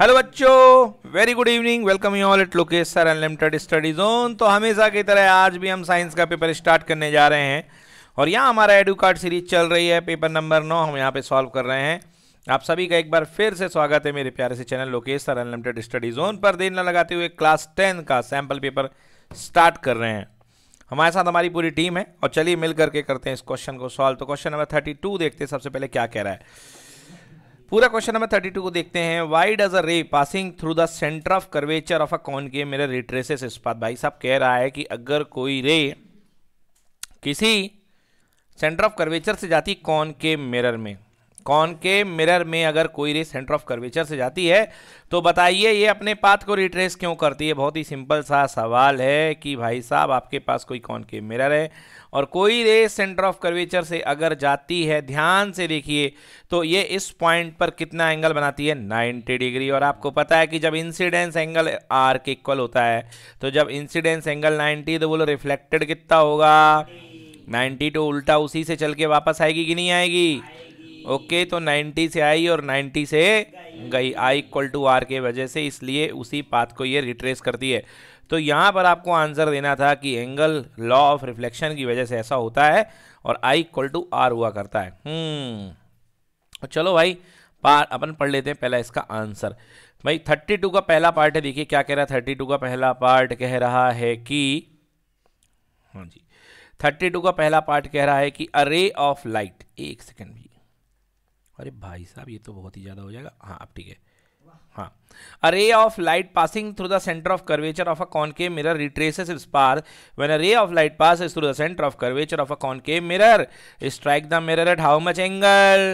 Hello बच्चों very good evening welcome you all it Lokesh sir unlimited study zone तो हमेशा की तरह आज भी हम साइंस का पेपर स्टार्ट करने जा रहे हैं और यहाँ हमारा एडू कार्ड सीरीज चल रही है पेपर नंबर नौ हम यहाँ पे सॉल्व कर रहे हैं आप सभी का एक बार फिर से स्वागत है मेरे प्यारे से channel Lokesh sir unlimited study zone पर देर न लगाते हुए क्लास टेन का सैम्पल पेपर स्टार्ट कर रहे हैं हमारे साथ हमारी पूरी टीम है और चलिए मिल करके करते हैं इस क्वेश्चन को सॉल्व तो क्वेश्चन नंबर थर्टी देखते हैं सबसे पहले क्या कह रहा है पूरा क्वेश्चन नंबर थर्टी टू को देखते हैं Y does a ray passing through the centre of curvature of a concave mirror retraces इस बात भाई साहब कह रहा है कि अगर कोई रे किसी सेंटर ऑफ कर्वेचर से जाती कॉन के मिरर में कॉन के मिरर में अगर कोई रे सेंटर ऑफ कर्वेचर से जाती है तो बताइए ये अपने पाथ को रिट्रेस क्यों करती है बहुत ही सिंपल सा सवाल है कि भाई साहब आपके पास कोई कॉन के मिरर है और कोई रेस सेंटर ऑफ कर्वेचर से अगर जाती है ध्यान से देखिए तो ये इस पॉइंट पर कितना एंगल बनाती है 90 डिग्री और आपको पता है कि जब इंसिडेंस एंगल आर के इक्वल होता है तो जब इंसिडेंस एंगल 90 तो बोलो रिफ्लेक्टेड कितना होगा 90 तो उल्टा उसी से चल के वापस आएगी कि नहीं आएगी ओके okay, तो 90 से आई और 90 से गई आई इक्वल टू आर के वजह से इसलिए उसी पाथ को ये रिट्रेस करती है तो यहाँ पर आपको आंसर देना था कि एंगल लॉ ऑफ रिफ्लेक्शन की वजह से ऐसा होता है और आई इक्वल टू आर हुआ करता है हम्म, तो चलो भाई पार अपन पढ़ लेते हैं पहला इसका आंसर भाई थर्टी टू का पहला पार्ट है देखिए क्या कह रहा है थर्टी टू का पहला पार्ट कह रहा है कि हाँ जी थर्टी टू का पहला पार्ट कह रहा है कि अरे ऑफ लाइट एक सेकेंड भी अरे भाई साहब ये तो बहुत ही ज़्यादा हो जाएगा हाँ आप ठीक है हाँ a ray of light passing through the centre of curvature of a concave mirror retraces its path when a ray of light pass through the centre of curvature of a concave mirror strike the mirror at how much angle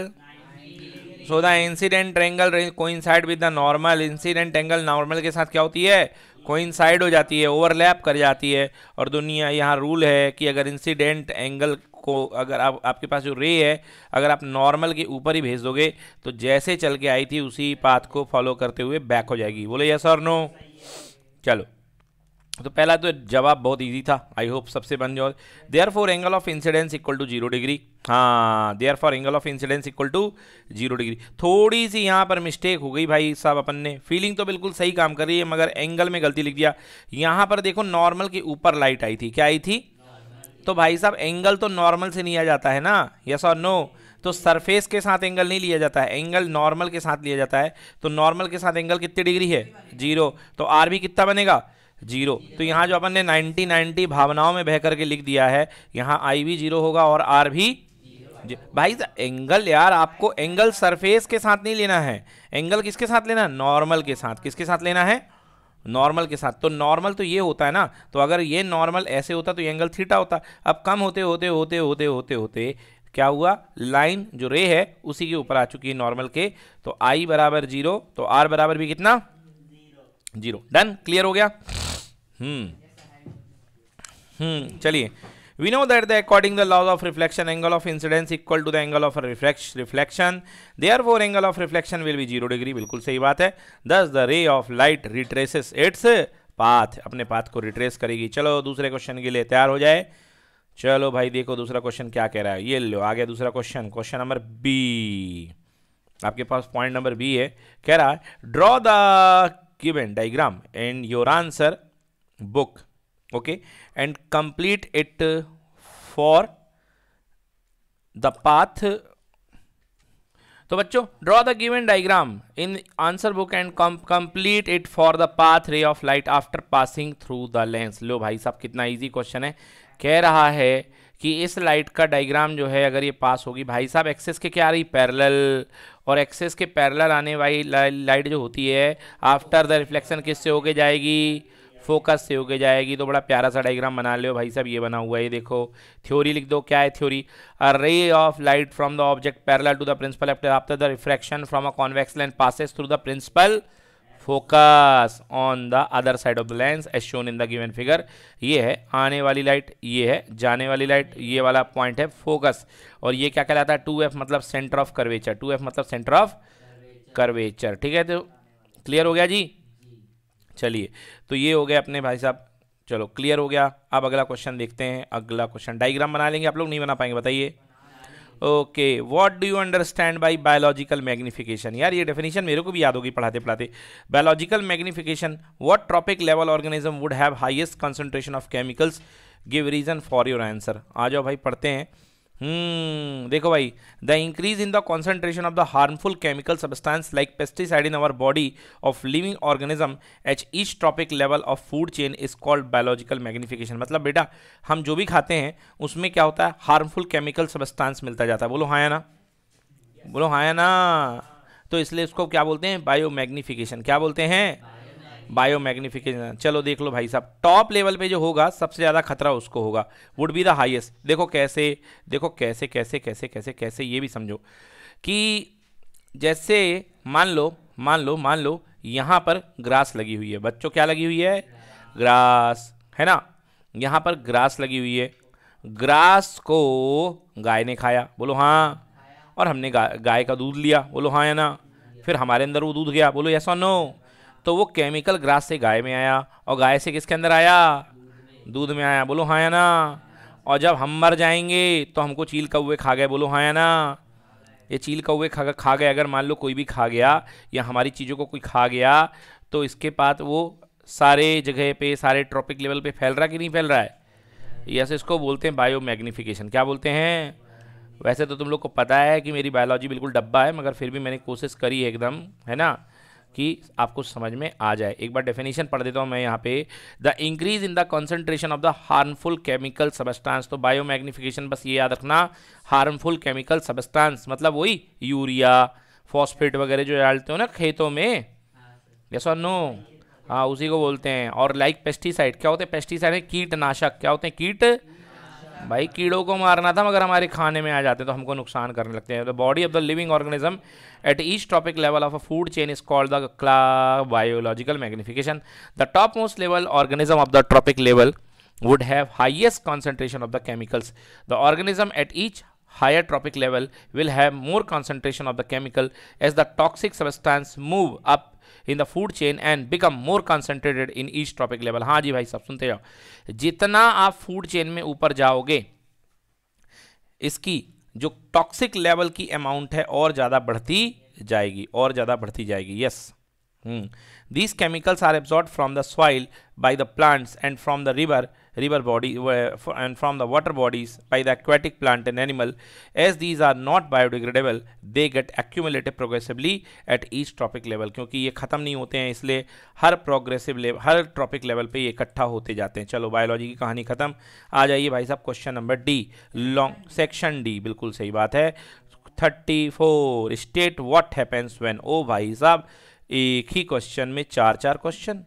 so the incident angle coincide with the normal incident angle normal के साथ क्या होती है इन side हो जाती है overlap कर जाती है और दुनिया यहाँ रूल है कि अगर इंसिडेंट एंगल को अगर आप आपके पास जो रे है अगर आप नॉर्मल के ऊपर ही भेज दोगे तो जैसे चल के आई थी उसी पाथ को फॉलो करते हुए बैक हो जाएगी बोले यस और नो चलो तो पहला तो जवाब बहुत इजी था आई होप सबसे बन जाओ therefore angle of incidence equal to zero degree हाँ therefore angle of incidence equal to zero degree थोड़ी सी यहाँ पर मिस्टेक हो गई भाई साहब अपन ने फीलिंग तो बिल्कुल सही काम कर रही है मगर एंगल में गलती लिख दिया यहाँ पर देखो नॉर्मल के ऊपर लाइट आई थी क्या आई थी तो भाई साहब एंगल तो नॉर्मल से लिया जाता है ना यस और नो तो सरफेस के साथ एंगल नहीं लिया जाता है एंगल नॉर्मल के साथ लिया जाता है तो नॉर्मल के साथ एंगल कितनी डिग्री है जीरो तो आर भी कितना बनेगा जीरो तो यहाँ जो अपन ने नाइन्टी नाइन्टी भावनाओं में बह करके लिख दिया है यहाँ आई भी जीरो होगा और आर भी भाई एंगल यार आपको एंगल सरफेस के साथ नहीं लेना है एंगल किसके साथ लेना है नॉर्मल के साथ किसके साथ लेना है नॉर्मल के साथ तो नॉर्मल तो ये होता है ना तो अगर ये नॉर्मल ऐसे होता तो ये एंगल थीटा होता अब कम होते होते होते होते होते होते क्या हुआ लाइन जो रे है उसी के ऊपर आ चुकी है नॉर्मल के तो आई बराबर जीरो तो आर बराबर भी कितना जीरो डन क्लियर हो गया हम्म हम्म चलिए We know that the according the laws of reflection angle of incidence equal to the angle of reflection. reflection Therefore angle of reflection will be 0 degree bilkul sahi baat hai Thus the ray of light retraces its path apne path ko retrace karegi chalo dusre question ke liye taiyar ho jaye chalo bhai dekho dusra question kya keh raha hai ye lo aage dusra question question number b aapke paas point number b hai keh raha draw the given diagram and your answer book answer book okay and complete it for the path तो बच्चों draw the given diagram in answer book and complete it for the path ray of light after passing through the lens लो भाई साहब कितना easy question है कह रहा है कि इस लाइट का डायग्राम जो है अगर ये पास होगी भाई साहब एक्सेस के क्या आ रही पैरेलल और एक्सेस के पैरेलल आने वाली लाइट जो होती है आफ्टर द रिफ्लेक्शन किससे होके जाएगी फोकस से होके जाएगी तो बड़ा प्यारा सा डायग्राम बना लो भाई साहब ये बना हुआ है ये देखो थ्योरी लिख दो क्या है theory a ray of light from the object parallel to the principal after the refraction from a convex lens passes through the principal focus on the other side of the lens as shown in the given figure ये है आने वाली light ये है जाने वाली light ये वाला पॉइंट है फोकस और ये क्या कहलाता है टू एफ मतलब centre of curvature two F मतलब सेंटर ऑफ कर्वेचर ठीक है तो क्लियर हो गया जी चलिए तो ये हो गया अपने भाई साहब चलो क्लियर हो गया अब अगला क्वेश्चन देखते हैं अगला क्वेश्चन डायग्राम बना लेंगे आप लोग नहीं बना पाएंगे बताइए okay what do you understand by biological magnification यार ये डेफिनेशन मेरे को भी याद होगी पढ़ाते पढ़ाते biological magnification what trophic level organism would have highest concentration of chemicals give reason for your answer आ जाओ भाई पढ़ते हैं हम्म देखो भाई the increase in the concentration of the harmful chemical substance like pesticide in our body of living organism each each trophic level of food chain is called biological magnification मतलब बेटा हम जो भी खाते हैं उसमें क्या होता है हार्मफुल केमिकल सब्सटेंस मिलता जाता है बोलो हाँ ना बोलो हाँ ना तो इसलिए उसको क्या बोलते हैं बायो मैग्निफिकेशन क्या बोलते हैं बायो मैग्निफिकेशन चलो देख लो भाई साहब टॉप लेवल पे जो होगा सबसे ज़्यादा खतरा उसको होगा वुड बी द हाईएस्ट देखो कैसे देखो कैसे कैसे कैसे कैसे कैसे ये भी समझो कि जैसे मान लो मान लो मान लो यहाँ पर ग्रास लगी हुई है बच्चों क्या लगी हुई है ग्रास है ना यहाँ पर ग्रास लगी हुई है ग्रास को गाय ने खाया बोलो हाँ और हमने गाय का दूध लिया बोलो हाँ या ना फिर हमारे अंदर वो दूध गया बोलो यस और नो तो वो केमिकल ग्रास से गाय में आया और गाय से किसके अंदर आया दूध में आया बोलो हाँ ना और जब हम मर जाएंगे तो हमको चील हुए खा गए बोलो हाँ या ना ये चील हुए खा खा गए अगर मान लो कोई भी खा गया या हमारी चीज़ों को कोई खा गया तो इसके बाद वो सारे जगह पे सारे ट्रॉपिक लेवल पे फैल रहा कि नहीं फैल रहा है यस इसको बोलते हैं बायो मैग्निफिकेशन क्या बोलते हैं वैसे तो तुम लोग को पता है कि मेरी बायोलॉजी बिल्कुल डब्बा है मगर फिर भी मैंने कोशिश करी है एकदम है ना कि आपको समझ में आ जाए एक बार डेफिनेशन पढ़ देता हूँ मैं यहाँ पे the increase in the concentration of the harmful chemical substance तो बायो मैग्निफिकेशन बस ये याद रखना हार्मफुल केमिकल सबस्टांस मतलब वही यूरिया फॉस्फेट वगैरह जो डालते हो ना खेतों में यस और नो हाँ उसी को बोलते हैं और लाइक पेस्टिसाइड क्या होते हैं पेस्टिसाइड है कीटनाशक क्या होते हैं कीट भाई कीड़ों को मारना था मगर हमारे खाने में आ जाते हैं तो हमको नुकसान करने लगते हैं the body of the living organism at each trophic level of a food chain is called the क्ला biological magnification the top most level organism of the trophic level would have highest concentration of the chemicals the organism at each higher trophic level will have more concentration of the chemical as the toxic substance move up in the food chain and become more concentrated in each trophic level हाँ जी भाई सब सुनते जाओ जितना आप food chain में ऊपर जाओगे इसकी जो टॉक्सिक लेवल की अमाउंट है और ज़्यादा बढ़ती जाएगी और ज़्यादा बढ़ती जाएगी yes these chemicals are absorb from the soil by the plants and from the river river body and from the water bodies by the aquatic plant and animal as these are not biodegradable they get accumulated progressively at each tropic level क्योंकि ये ख़त्म नहीं होते हैं इसलिए हर progressive level हर trophic level पे ये इकट्ठा होते जाते हैं चलो बायोलॉजी की कहानी ख़त्म आ जाइए भाई साहब question number D long section D बिल्कुल सही बात है thirty four state what happens when ओ भाई साहब एक ही क्वेश्चन में चार चार क्वेश्चन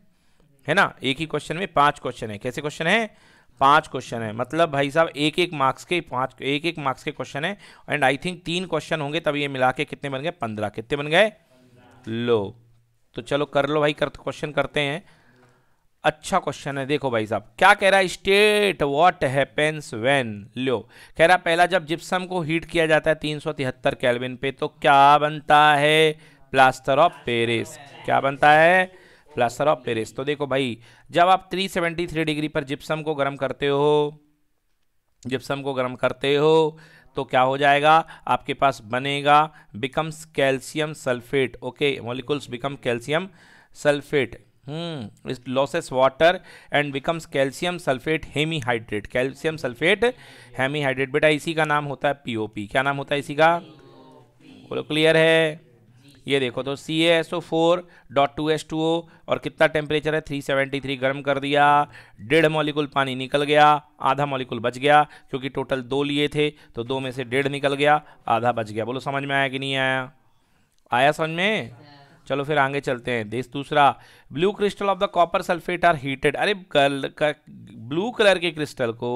है ना एक ही क्वेश्चन में पांच क्वेश्चन है कैसे क्वेश्चन है पांच क्वेश्चन है मतलब भाई साहब एक एक मार्क्स के पांच एक एक मार्क्स के क्वेश्चन है एंड आई थिंक तीन क्वेश्चन होंगे तब ये मिला के कितने बन गए पंद्रह कितने बन गए लो तो चलो कर लो भाई कर क्वेश्चन करते हैं अच्छा क्वेश्चन है देखो भाई साहब क्या कह रहा है स्टेट व्हाट हैपेंस व्हेन लो कह रहा पहला जब जिप्सम को हीट किया जाता है तीन सौ तिहत्तर कैलविन पे तो क्या बनता है प्लास्टर ऑफ पेरिस क्या बनता है प्लास्टर ऑफ पेरिस तो देखो भाई जब आप 373 डिग्री पर जिप्सम को गर्म करते हो जिप्सम को गर्म करते हो तो क्या हो जाएगा आपके पास बनेगा becomes calcium sulphate okay molecules become calcium sulphate hmm it loses water and becomes calcium sulphate hemihydrate calcium sulphate hemihydrate बेटा इसी का नाम होता है पीओपी क्या नाम होता है इसी का बोलो क्लियर है ये देखो तो C S O four dot two S two O और कितना टेम्परेचर है थ्री सेवेंटी थ्री गर्म कर दिया डेढ़ मॉलिकुल पानी निकल गया आधा मॉलिकुल बच गया क्योंकि टोटल दो लिए थे तो दो में से डेढ़ निकल गया आधा बच गया बोलो समझ में आया कि नहीं आया आया समझ में चलो फिर आगे चलते हैं देश दूसरा blue crystal of the copper sulphate are heated अरे कल का ब्लू कलर के क्रिस्टल को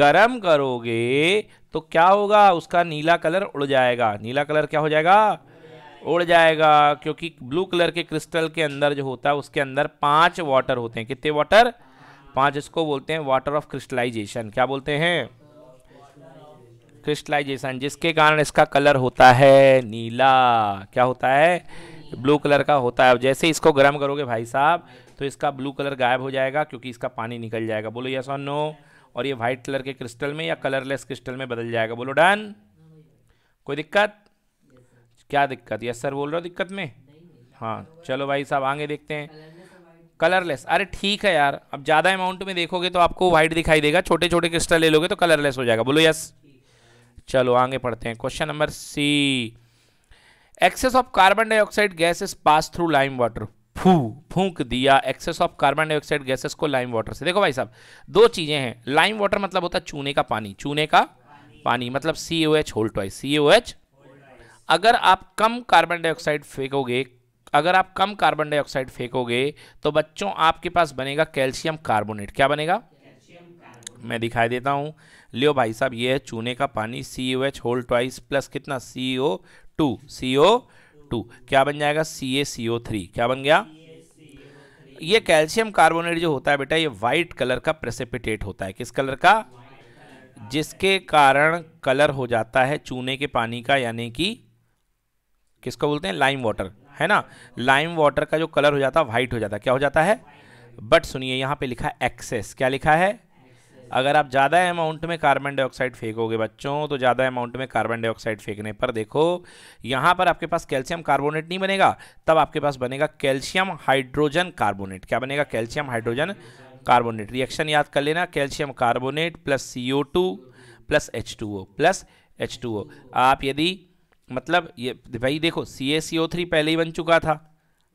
गर्म करोगे तो क्या होगा उसका नीला कलर उड़ जाएगा नीला कलर क्या हो जाएगा उड़ जाएगा क्योंकि ब्लू कलर के क्रिस्टल के अंदर जो होता है उसके अंदर पांच वाटर होते हैं कितने वाटर पांच इसको बोलते हैं वाटर ऑफ क्रिस्टलाइजेशन क्या बोलते हैं क्रिस्टलाइजेशन जिसके कारण इसका कलर होता है नीला क्या होता है ब्लू कलर का होता है जैसे इसको गर्म करोगे भाई साहब तो इसका ब्लू कलर गायब हो जाएगा क्योंकि इसका पानी निकल जाएगा बोलो यस और नो और ये व्हाइट कलर के क्रिस्टल में या कलरलेस क्रिस्टल में बदल जाएगा बोलो डन कोई दिक्कत क्या दिक्कत यस सर बोल रहे हो दिक्कत में हाँ चलो भाई साहब आगे देखते हैं कलरलेस अरे ठीक है यार अब ज़्यादा अमाउंट में देखोगे तो आपको व्हाइट दिखाई देगा छोटे छोटे क्रिस्टल ले लोगे तो कलरलेस हो जाएगा बोलो यस चलो आगे पढ़ते हैं question number C excess of carbon dioxide gases pass through lime water फू फूक दिया excess of carbon dioxide gases को लाइम वाटर से देखो भाई साहब दो चीज़ें हैं लाइम वाटर मतलब होता है चूने का पानी चूने का पानी मतलब C O H whole twice C O H अगर आप कम कार्बन डाइऑक्साइड फेंकोगे अगर आप कम कार्बन डाइऑक्साइड फेंकोगे तो बच्चों आपके पास बनेगा कैल्शियम कार्बोनेट क्या बनेगा मैं दिखाई देता हूँ लियो भाई साहब ये है चूने का पानी C O H whole twice plus कितना C O to C O to क्या बन जाएगा सी ए सी ओ थ्री क्या बन गया ये कैल्शियम कार्बोनेट जो होता है बेटा ये वाइट कलर का प्रेसिपिटेट होता है किस कलर का जिसके कारण कलर हो जाता है चूने के पानी का यानी कि किसको बोलते हैं लाइम वाटर है ना लाइम वाटर का जो कलर हो जाता है वाइट हो जाता है क्या हो जाता है बट सुनिए यहाँ पे लिखा है एक्सेस क्या लिखा है अगर आप ज़्यादा अमाउंट में कार्बन डाइऑक्साइड फेंकोगे बच्चों तो ज़्यादा अमाउंट में कार्बन डाइऑक्साइड फेंकने पर देखो यहाँ पर आपके पास कैल्शियम कार्बोनेट नहीं बनेगा तब आपके पास बनेगा कैल्शियम हाइड्रोजन कार्बोनेट क्या बनेगा कैल्शियम हाइड्रोजन कार्बोनेट रिएक्शन याद कर लेना calcium carbonate plus C plus H plus H आप यदि मतलब ये भाई देखो C S C O three पहले ही बन चुका था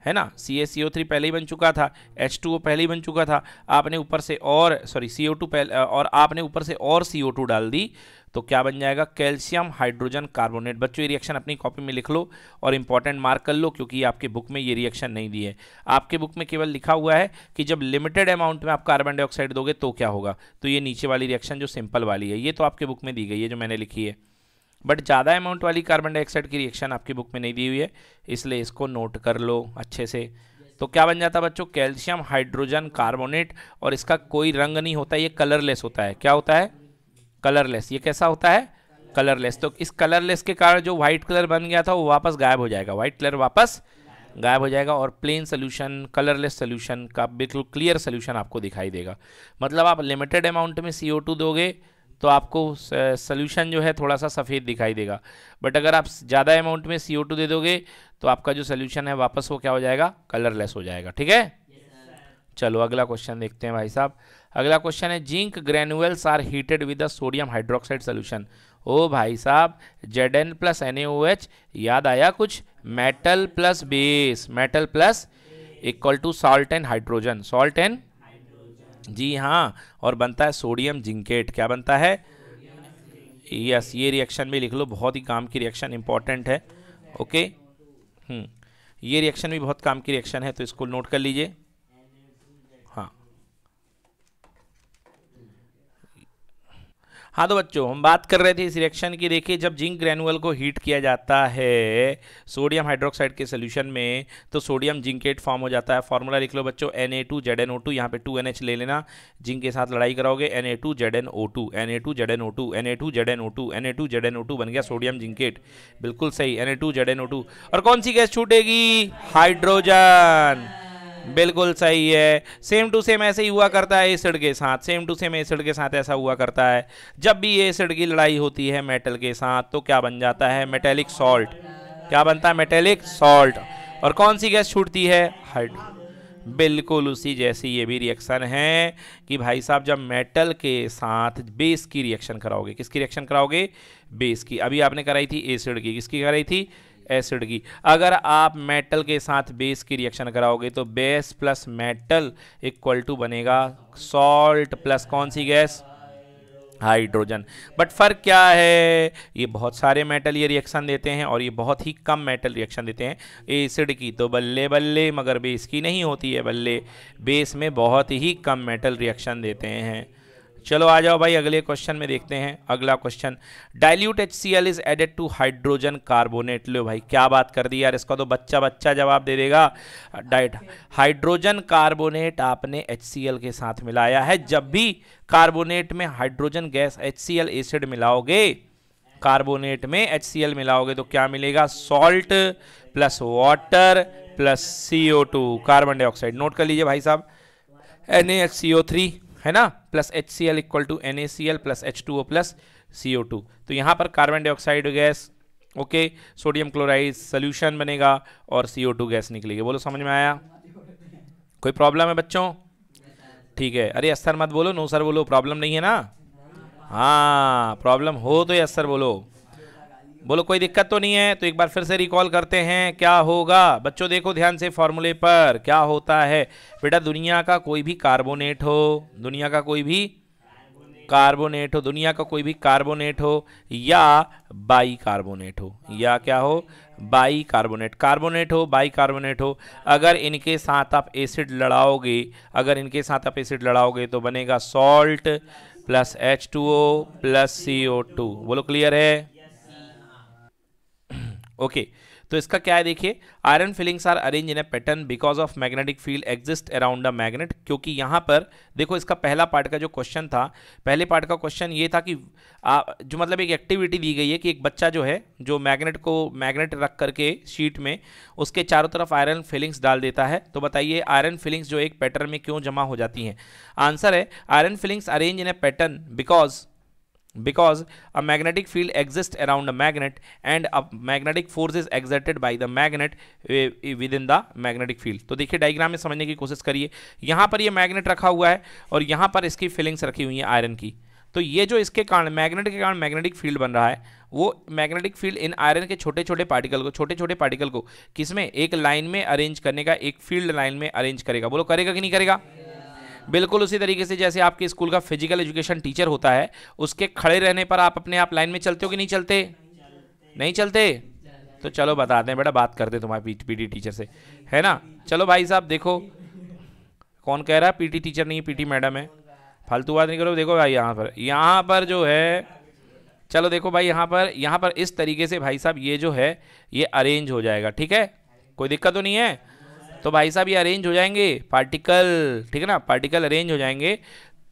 है ना C S C O three पहले ही बन चुका था एच टू ओ पहले ही बन चुका था आपने ऊपर से और सॉरी सी ओ टू पहले और आपने ऊपर से और सी ओ टू डाल दी तो क्या बन जाएगा कैल्शियम हाइड्रोजन कार्बोनेट बच्चों ये रिएक्शन अपनी कॉपी में लिख लो और इंपॉर्टेंट मार्क कर लो क्योंकि आपके बुक में ये रिएक्शन नहीं दी है आपके बुक में केवल लिखा हुआ है कि जब लिमिटेड अमाउंट में आप कार्बन डाइऑक्साइड दोगे तो क्या होगा तो ये नीचे वाली रिएक्शन जो सिंपल वाली है ये तो आपके बुक में दी गई है जो मैंने लिखी है बट ज़्यादा अमाउंट वाली कार्बन डाइऑक्साइड की रिएक्शन आपकी बुक में नहीं दी हुई है इसलिए इसको नोट कर लो अच्छे से तो क्या बन जाता है बच्चों कैल्शियम हाइड्रोजन कार्बोनेट और इसका कोई रंग नहीं होता ये कलरलेस होता है क्या होता है कलरलेस ये कैसा होता है कलरलेस तो इस कलरलेस के कारण जो व्हाइट कलर बन गया था वो वापस गायब हो जाएगा व्हाइट कलर वापस गायब हो जाएगा और प्लेन सोल्यूशन कलरलेस सोल्यूशन का बिल्कुल क्लियर सोल्यूशन आपको दिखाई देगा मतलब आप लिमिटेड अमाउंट में सी दोगे तो आपको सोल्यूशन जो है थोड़ा सा सफ़ेद दिखाई देगा बट अगर आप ज़्यादा अमाउंट में सी दे दोगे तो आपका जो सोल्यूशन है वापस वो क्या हो जाएगा कलरलेस हो जाएगा ठीक है चलो अगला क्वेश्चन देखते हैं भाई साहब अगला क्वेश्चन है zinc granules are heated with a sodium hydroxide solution ओ भाई साहब जेड एन प्लस एन याद आया कुछ metal plus base metal plus equal to salt and hydrogen salt and जी हाँ और बनता है सोडियम जिंकेट क्या बनता है यस ये रिएक्शन भी लिख लो बहुत ही काम की रिएक्शन इंपॉर्टेंट है ओके हम्म, ये रिएक्शन भी बहुत काम की रिएक्शन है तो इसको नोट कर लीजिए हाँ तो बच्चों हम बात कर रहे थे इस रिएक्शन की देखिए जब जिंक ग्रेनुअल को हीट किया जाता है सोडियम हाइड्रोक्साइड के सोल्यूशन में तो सोडियम जिंकेट फॉर्म हो जाता है फॉर्मूला लिख लो बच्चों N A two Z N O two यहाँ पे टू एन एच ले लेना जिंक के साथ लड़ाई कराओगे N A two Z N O two N A two Z N O two N A two Z N O two N A two Z N O two बन गया sodium zincate बिल्कुल सही N A two Z N O two और कौन सी gas छूटेगी hydrogen बिल्कुल सही है सेम टू सेम ऐसे ही हुआ करता है एसिड के साथ सेम टू सेम एसिड के साथ ऐसा हुआ करता है जब भी एसिड की लड़ाई होती है मेटल के साथ तो क्या बन जाता है मेटेलिक सॉल्ट क्या बनता है मेटेलिक सॉल्ट और कौन सी गैस छूटती है हाइड बिल्कुल उसी जैसी ये भी रिएक्शन है कि भाई साहब जब मेटल के साथ बेस की रिएक्शन कराओगे किसकी रिएक्शन कराओगे बेस की अभी आपने कराई थी एसिड की किसकी कराई थी एसिड की अगर आप मेटल के साथ बेस की रिएक्शन कराओगे तो base plus metal equal to बनेगा सॉल्ट प्लस कौन सी गैस हाइड्रोजन बट फ़र्क क्या है ये बहुत सारे मेटल ये रिएक्शन देते हैं और ये बहुत ही कम मेटल रिएक्शन देते हैं एसिड की तो बल्ले बल्ले मगर बेस की नहीं होती है बल्ले बेस में बहुत ही कम मेटल रिएक्शन देते हैं चलो आ जाओ भाई अगले क्वेश्चन में देखते हैं अगला question dilute H C L is added to hydrogen carbonate लो भाई क्या बात कर दी यार इसका तो बच्चा बच्चा जवाब दे देगा डाइट हाइड्रोजन कार्बोनेट आपने एच सी एल के साथ मिलाया है जब भी कार्बोनेट में hydrogen gas H C L acid मिलाओगे कार्बोनेट में एच सी एल मिलाओगे तो क्या मिलेगा salt plus water plus C O two carbon dioxide note कर लीजिए भाई साहब N A H C O three है ना plus H C L equal to N A C L plus H two O plus C O two तो यहाँ पर carbon dioxide gas okay sodium chloride solution बनेगा और सी O to gas निकलेगी बोलो समझ में आया कोई प्रॉब्लम है बच्चों ठीक है अरे असर मत बोलो नो सर बोलो प्रॉब्लम नहीं है ना हाँ प्रॉब्लम हो तो ये असर बोलो बोलो कोई दिक्कत तो नहीं है तो एक बार फिर से रिकॉल करते हैं क्या होगा बच्चों देखो ध्यान से फॉर्मूले पर क्या होता है बेटा दुनिया का कोई भी कार्बोनेट हो दुनिया का कोई भी कार्बोनेट हो दुनिया का कोई भी कार्बोनेट हो या बाई कार्बोनेट हो या क्या हो बाई कार्बोनेट कार्बोनेट हो बाई कार्बोनेट हो अगर इनके साथ आप एसिड लड़ाओगे अगर इनके साथ आप एसिड लड़ाओगे तो बनेगा salt plus H two O plus C O two बोलो क्लियर है ओके तो इसका क्या है देखिए iron filings are arrange in a pattern because of magnetic field exist around the magnet क्योंकि यहाँ पर देखो इसका पहला पार्ट का जो क्वेश्चन था पहले पार्ट का क्वेश्चन ये था कि आ, जो मतलब एक एक्टिविटी दी गई है कि एक बच्चा जो है जो मैग्नेट को मैग्नेट रख करके शीट में उसके चारों तरफ आयरन फिलिंग्स डाल देता है तो बताइए आयरन फिलिंग्स जो एक पैटर्न में क्यों जमा हो जाती हैं आंसर है iron filings arrange in a pattern because because a magnetic field exist around a magnet and a magnetic force is exerted by the magnet within the magnetic field तो देखिए diagram में समझने की कोशिश करिए यहाँ पर यह मैग्नेट रखा हुआ है और यहाँ पर इसकी फिलिंग्स रखी हुई है आयरन की तो ये जो इसके कारण मैग्नेट के कारण मैग्नेटिक फील्ड बन रहा है वो मैग्नेटिक फील्ड इन आयरन के छोटे छोटे पार्टिकल को छोटे छोटे पार्टिकल को किसमें एक लाइन में अरेंज करने का एक फील्ड लाइन में अरेंज करेगा बोलो करेगा कि नहीं करेगा बिल्कुल उसी तरीके से जैसे आपके स्कूल का फिजिकल एजुकेशन टीचर होता है उसके खड़े रहने पर आप अपने आप लाइन में चलते हो कि नहीं चलते नहीं चलते तो चलो बताते हैं बेटा बात करते तुम्हारे पी पीटी टीचर से है ना चलो भाई साहब देखो कौन कह रहा है पीटी टीचर नहीं पीटी मैडम है फालतू बात नहीं करो देखो भाई यहाँ पर यहाँ पर जो है चलो देखो भाई यहाँ पर यहाँ पर इस तरीके से भाई साहब ये जो है ये अरेंज हो जाएगा ठीक है कोई दिक्कत तो नहीं है तो भाई साहब ये अरेंज हो जाएंगे पार्टिकल ठीक है ना पार्टिकल अरेंज हो जाएंगे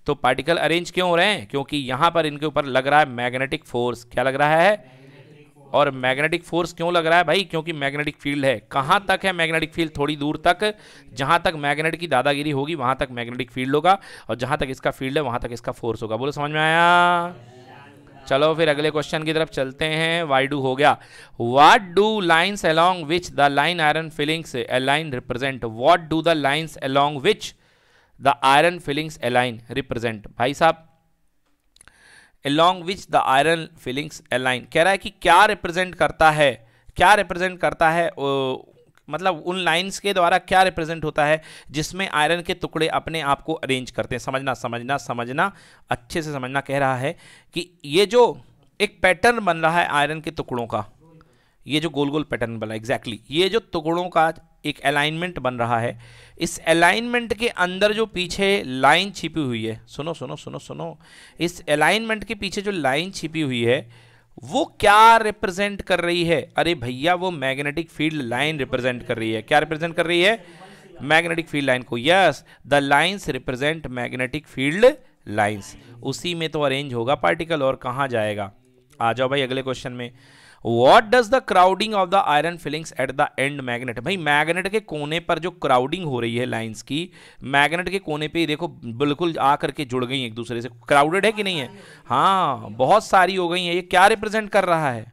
तो पार्टिकल अरेंज क्यों हो रहे हैं क्योंकि यहाँ पर इनके ऊपर लग रहा है मैग्नेटिक फोर्स क्या लग रहा है और मैग्नेटिक फोर्स क्यों लग रहा है भाई क्योंकि मैग्नेटिक फील्ड है कहाँ तक है मैग्नेटिक फील्ड थोड़ी दूर तक जहाँ तक मैग्नेट की दादागिरी होगी वहाँ तक मैग्नेटिक फील्ड होगा और जहाँ तक इसका फील्ड है वहाँ तक इसका फोर्स होगा बोलो समझ में आया चलो फिर अगले क्वेश्चन की तरफ चलते हैं वाई डू हो गया what do lines along which the line iron filings align represent what do the lines along which the iron filings align represent भाई साहब along which the iron filings align कह रहा है कि क्या रिप्रेजेंट करता है क्या रिप्रेजेंट करता है मतलब उन लाइंस के द्वारा क्या रिप्रेजेंट होता है जिसमें आयरन के टुकड़े अपने आप को अरेंज करते हैं समझना समझना समझना अच्छे से समझना कह रहा है कि ये जो एक पैटर्न बन रहा है आयरन के टुकड़ों का ये जो गोल गोल पैटर्न बना एग्जैक्टली exactly. ये जो टुकड़ों का एक अलाइनमेंट बन रहा है इस अलाइनमेंट के अंदर जो पीछे लाइन छिपी हुई है सुनो सुनो सुनो सुनो इस अलाइनमेंट के पीछे जो लाइन छिपी हुई है वो क्या रिप्रेजेंट कर रही है अरे भैया वो मैग्नेटिक फील्ड लाइन रिप्रेजेंट कर रही है क्या रिप्रेजेंट कर रही है मैग्नेटिक फील्ड लाइन को yes the lines represent magnetic field lines उसी में तो अरेंज होगा पार्टिकल और कहाँ जाएगा आ जाओ भाई अगले क्वेश्चन में what does the crowding of the iron filings at the end magnet भाई मैग्नेट के कोने पर जो क्राउडिंग हो रही है लाइन्स की मैग्नेट के कोने पे देखो बिल्कुल आ करके जुड़ गई एक दूसरे से क्राउडेड है कि नहीं है हाँ बहुत सारी हो गई है ये क्या रिप्रेजेंट कर रहा है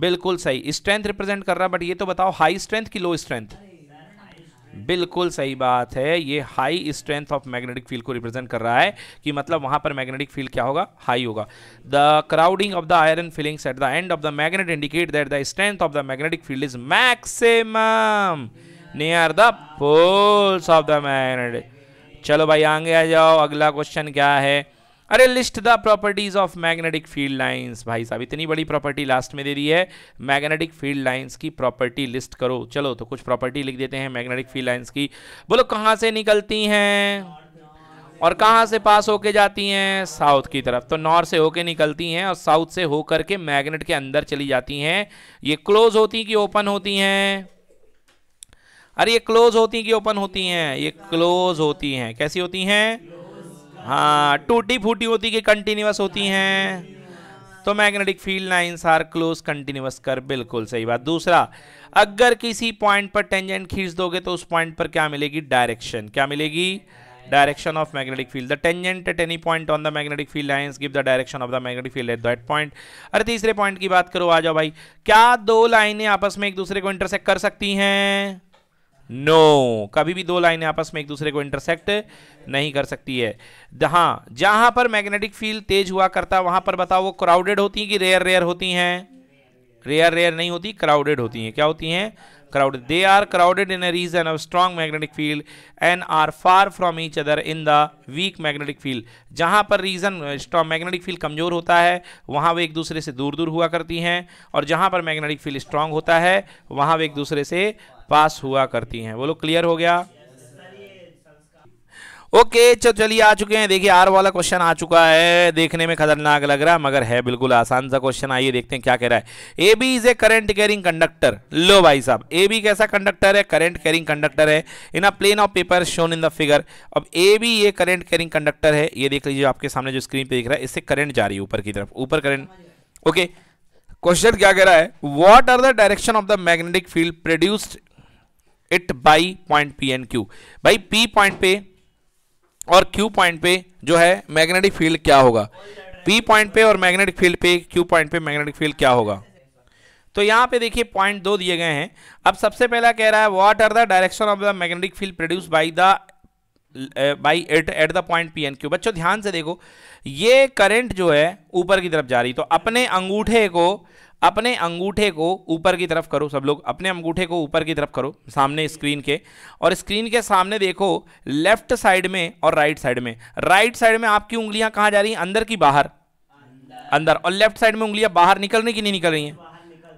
बिल्कुल सही स्ट्रेंथ रिप्रेजेंट कर रहा है बट ये तो बताओ हाई स्ट्रेंथ की लो स्ट्रेंथ बिल्कुल सही बात है ये high strength of magnetic field को रिप्रेजेंट कर रहा है कि मतलब वहां पर मैग्नेटिक फील्ड क्या होगा हाई होगा the crowding of the iron filings at the end of the magnet indicate that the strength of the magnetic field is maximum near the poles of the magnet चलो भाई आगे आ जाओ अगला question क्या है अरे list the properties of magnetic field lines भाई साहब इतनी बड़ी प्रॉपर्टी लास्ट में दे दी है मैग्नेटिक फील्ड लाइंस की प्रॉपर्टी लिस्ट करो चलो तो कुछ प्रॉपर्टी लिख देते हैं मैग्नेटिक फील्ड लाइंस की बोलो कहाँ से निकलती हैं और कहाँ से पास होके जाती हैं साउथ की तरफ तो नॉर्थ से होके निकलती हैं और साउथ से होकर के मैग्नेट के अंदर चली जाती हैं ये क्लोज होती कि ओपन होती हैं अरे ये क्लोज होती कि ओपन होती हैं ये क्लोज होती हैं कैसी होती हैं हाँ टूटी फूटी होती कि कंटिन्यूस होती हैं तो magnetic field lines are close continuous कर बिल्कुल सही बात दूसरा अगर किसी पॉइंट पर टेंजेंट खींच दोगे तो उस पॉइंट पर क्या मिलेगी डायरेक्शन क्या मिलेगी direction of magnetic field the tangent at any point on the magnetic field lines give the direction of the magnetic field at that point अरे तीसरे पॉइंट की बात करो आ जाओ भाई क्या दो लाइनें आपस में एक दूसरे को इंटरसेक्ट कर सकती हैं नो no. कभी भी दो लाइनें आपस में एक दूसरे को इंटरसेक्ट नहीं कर सकती है हाँ जहां पर मैग्नेटिक फील्ड तेज हुआ करता है वहां पर बताओ वो क्राउडेड होती हैं कि रेयर रेयर होती हैं रेयर रेयर नहीं होती क्राउडेड होती हैं क्या होती हैं crowded they are crowded in a region of strong magnetic field and are far from each other in the weak magnetic field जहाँ पर रीजन स्ट्रॉन्ग मैग्नेटिक फील्ड कमजोर होता है वहाँ वे एक दूसरे से दूर दूर हुआ करती हैं और जहाँ पर मैग्नेटिक फील्ड स्ट्रांग होता है वहाँ वे एक दूसरे से पास हुआ करती हैं बोलो क्लियर हो गया ओके चलो चलिए आ चुके हैं देखिए आर वाला क्वेश्चन आ चुका है देखने में खतरनाक लग रहा है मगर है बिल्कुल आसान सा क्वेश्चन आइए देखते हैं क्या कह रहा है A B is a current carrying conductor लो भाई साहब ए बी कैसा कंडक्टर है करंट कैरिंग कंडक्टर है in a plane of paper shown in the figure अब ए बी ये करंट कैरिंग कंडक्टर है ये देख लीजिए आपके सामने जो स्क्रीन पर दिख रहा है इससे करंट जा रही है ऊपर की तरफ ऊपर करंट ओके क्वेश्चन क्या कह रहा है what are the direction of the magnetic field produced it by point P and Q भाई पी पॉइंट पे और क्यू पॉइंट पे जो है मैग्नेटिक फील्ड क्या होगा पी पॉइंट पे और मैग्नेटिक फील्ड पे क्यू पॉइंट पे मैग्नेटिक फील्ड क्या होगा तो यहां पे देखिए पॉइंट दो दिए गए हैं अब सबसे पहला कह रहा है what are the direction of the magnetic field produce by the by at at the point P and Q बच्चों ध्यान से देखो ये करंट जो है ऊपर की तरफ जा रही तो अपने अंगूठे को अपने अंगूठे को ऊपर की तरफ करो सब लोग अपने अंगूठे को ऊपर की तरफ करो सामने स्क्रीन के और स्क्रीन के सामने देखो लेफ्ट साइड में और राइट साइड में राइट साइड में आपकी उंगलियां कहाँ जा रही हैं अंदर की बाहर अंदर और लेफ्ट साइड में उंगलियां बाहर निकलने की नहीं निकल रही हैं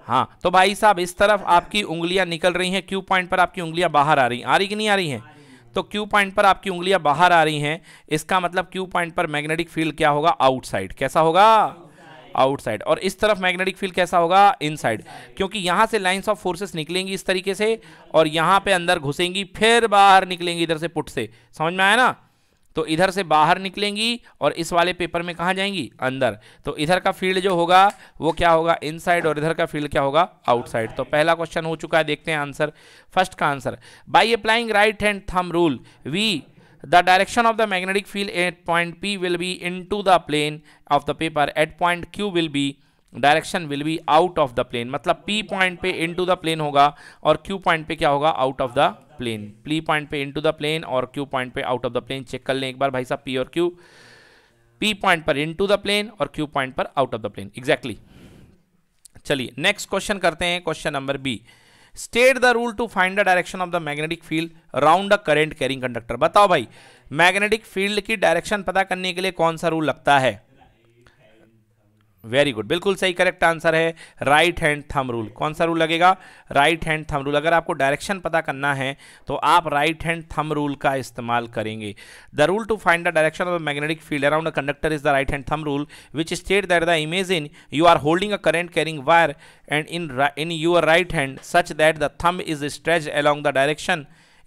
हाँ तो भाई साहब इस तरफ आपकी उंगलियां निकल रही हैं क्यू पॉइंट पर आपकी उंगलियां बाहर आ रही आ रही कि नहीं आ रही हैं तो क्यू पॉइंट पर आपकी उंगलियां बाहर आ रही हैं इसका मतलब क्यू पॉइंट पर मैग्नेटिक फील्ड क्या होगा आउटसाइड कैसा होगा आउटसाइड और इस तरफ मैग्नेटिक फील्ड कैसा होगा इनसाइड क्योंकि यहाँ से लाइंस ऑफ फोर्सेस निकलेंगी इस तरीके से और यहाँ पे अंदर घुसेंगी फिर बाहर निकलेंगी इधर से पुट से समझ में आया ना तो इधर से बाहर निकलेंगी और इस वाले पेपर में कहाँ जाएंगी अंदर तो इधर का फील्ड जो होगा वो क्या होगा इनसाइड और इधर का फील्ड क्या होगा आउटसाइड तो पहला क्वेश्चन हो चुका है देखते हैं आंसर फर्स्ट का answer by applying right hand thumb rule we the direction of the magnetic field at point P will be into the plane of the paper at point Q will be direction will be out of the plane मतलब P point पे into the plane होगा और Q point पे क्या होगा out of the plane P point पे into the plane और Q point पे out of the plane check कर लें एक बार भाई साहब पी और क्यू पी पॉइंट पर इनटू द प्लेन और क्यू पॉइंट पर out of the plane exactly चलिए नेक्स्ट क्वेश्चन करते हैं question number B state the rule to find the direction of the magnetic field round the current carrying conductor बताओ भाई magnetic field की direction पता करने के लिए कौन सा रूल लगता है वेरी गुड बिल्कुल सही करेक्ट आंसर है राइट हैंड थम रूल कौन सा रूल लगेगा राइट हैंड थम रूल अगर आपको डायरेक्शन पता करना है तो आप राइट हैंड थम रूल का इस्तेमाल करेंगे the rule to find the direction of magnetic field around a conductor is the right hand thumb rule which state that the imagine you are holding a current carrying wire and in in your right hand such that the thumb is stretch along the direction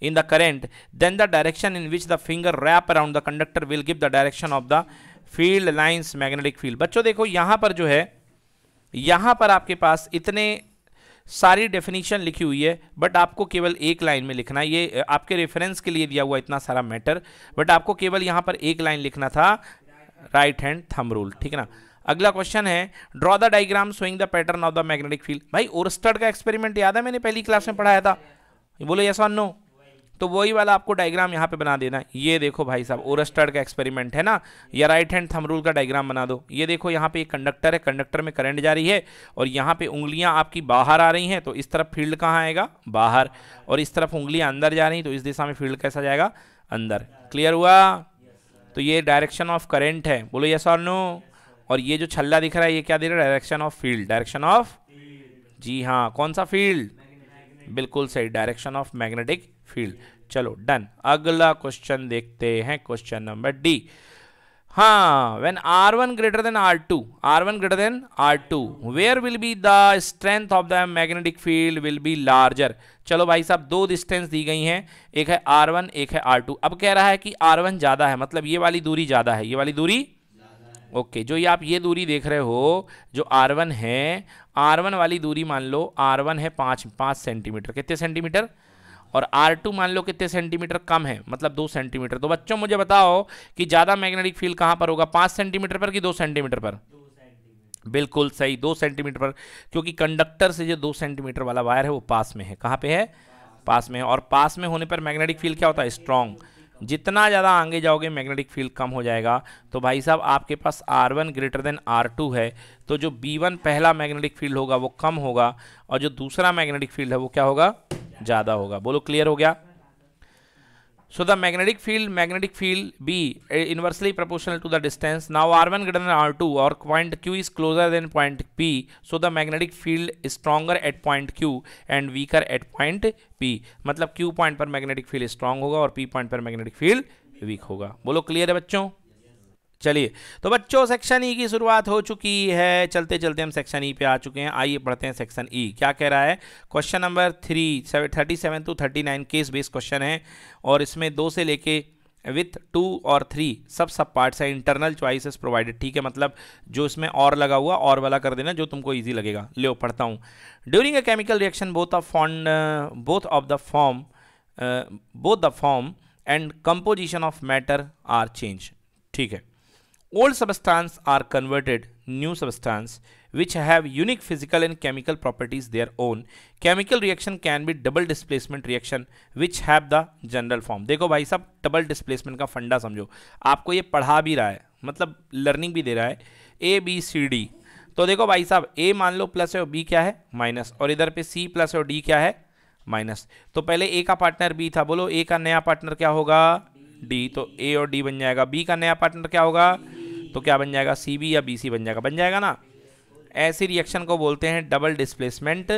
in the current then the direction in which the finger wrap around the conductor will give the direction of the field lines magnetic field बच्चों देखो यहाँ पर जो है यहां पर आपके पास इतने सारी डेफिनेशन लिखी हुई है बट आपको केवल एक लाइन में लिखना ये आपके रेफरेंस के लिए दिया हुआ इतना सारा मैटर बट आपको केवल यहाँ पर एक लाइन लिखना था राइट हैंड थम रूल ठीक है ना अगला क्वेश्चन है draw the diagram showing the pattern of the magnetic field भाई ओरस्टर्ड का एक्सपेरिमेंट याद है मैंने पहली क्लास में पढ़ाया था बोलो यस और नो तो वही वाला आपको डायग्राम यहाँ पे बना देना है ये देखो भाई साहब ओरस्टर का एक्सपेरिमेंट है ना या राइट हैंड थम रूल का डायग्राम बना दो ये देखो यहाँ पे एक कंडक्टर है कंडक्टर में करंट जा रही है और यहाँ पे उंगलियाँ आपकी बाहर आ रही हैं तो इस तरफ फील्ड कहाँ आएगा बाहर और इस तरफ उंगलियाँ अंदर जा रही तो इस दिशा में फील्ड कैसा जाएगा अंदर क्लियर हुआ तो ये डायरेक्शन ऑफ करेंट है बोलो यस और नो और ये जो छल्ला दिख रहा है ये क्या दे रहा है direction of field direction of जी हाँ कौन सा फील्ड बिल्कुल सही डायरेक्शन ऑफ मैग्नेटिक फील्ड चलो डन अगला क्वेश्चन देखते हैं क्वेश्चन नंबर डी हाँ when R one greater than R two R one greater than R two where will be the strength of the magnetic field will be larger चलो भाई साहब दो distance दी गई हैं एक है आर वन एक है आर टू अब कह रहा है कि आर वन ज़्यादा है मतलब ये वाली दूरी ज़्यादा है ये वाली दूरी ओके okay, जो ये आप ये दूरी देख रहे हो जो आर वन है आर वन वाली दूरी मान लो आर वन है पाँच पाँच सेंटीमीटर कितने सेंटीमीटर और R2 मान लो कितने सेंटीमीटर कम है मतलब दो सेंटीमीटर तो बच्चों मुझे बताओ कि ज़्यादा मैग्नेटिक फील्ड कहाँ पर होगा पाँच सेंटीमीटर पर कि दो सेंटीमीटर पर बिल्कुल सही दो सेंटीमीटर पर क्योंकि कंडक्टर से जो दो सेंटीमीटर वाला वायर है वो पास में है कहाँ पे है पास में है और पास में होने पर मैग्नेटिक फील्ड क्या होता है स्ट्रॉन्ग जितना ज़्यादा आगे जाओगे मैग्नेटिक फील्ड कम हो जाएगा तो भाई साहब आपके पास R1 one greater than R है तो जो B1 पहला मैग्नेटिक फील्ड होगा वो कम होगा और जो दूसरा मैग्नेटिक फील्ड है वो क्या होगा ज्यादा होगा बोलो क्लियर हो गया so the magnetic field magnetic field B inversely proportional to the distance now R one greater R two और point Q is closer than point P so the magnetic field is stronger at point Q and weaker at point P मतलब Q point पर magnetic field strong होगा और P point पर magnetic field weak होगा बोलो clear है बच्चों चलिए तो बच्चों सेक्शन ई e की शुरुआत हो चुकी है चलते चलते हम सेक्शन ई e पे आ चुके हैं आइए पढ़ते हैं सेक्शन ई e. क्या कह रहा है question number three thirty seven to thirty nine case base question है और इसमें दो से लेके विथ टू और थ्री सब सब पार्ट्स है इंटरनल च्वाइसेस प्रोवाइडेड ठीक है मतलब जो इसमें और लगा हुआ और वाला कर देना जो तुमको ईजी लगेगा ले पढ़ता हूँ during a chemical reaction both of fond both of the form both the form and composition of matter are change ठीक है old substance are converted new substance which have unique physical and chemical properties their own chemical reaction can be double displacement reaction which have the general form देखो भाई साहब double displacement का फंडा समझो आपको ये पढ़ा भी रहा है मतलब लर्निंग भी दे रहा है ए बी सी डी तो देखो भाई साहब ए मान लो प्लस है और बी क्या है माइनस और इधर पे सी प्लस है और डी क्या है माइनस तो पहले ए का पार्टनर बी था बोलो ए का नया पार्टनर क्या होगा डी तो ए और डी बन जाएगा बी का नया पार्टनर क्या होगा D. तो क्या बन जाएगा सी बी या बी सी बन जाएगा बन जाएगा ना ऐसी रिएक्शन को बोलते हैं डबल डिस्प्लेसमेंट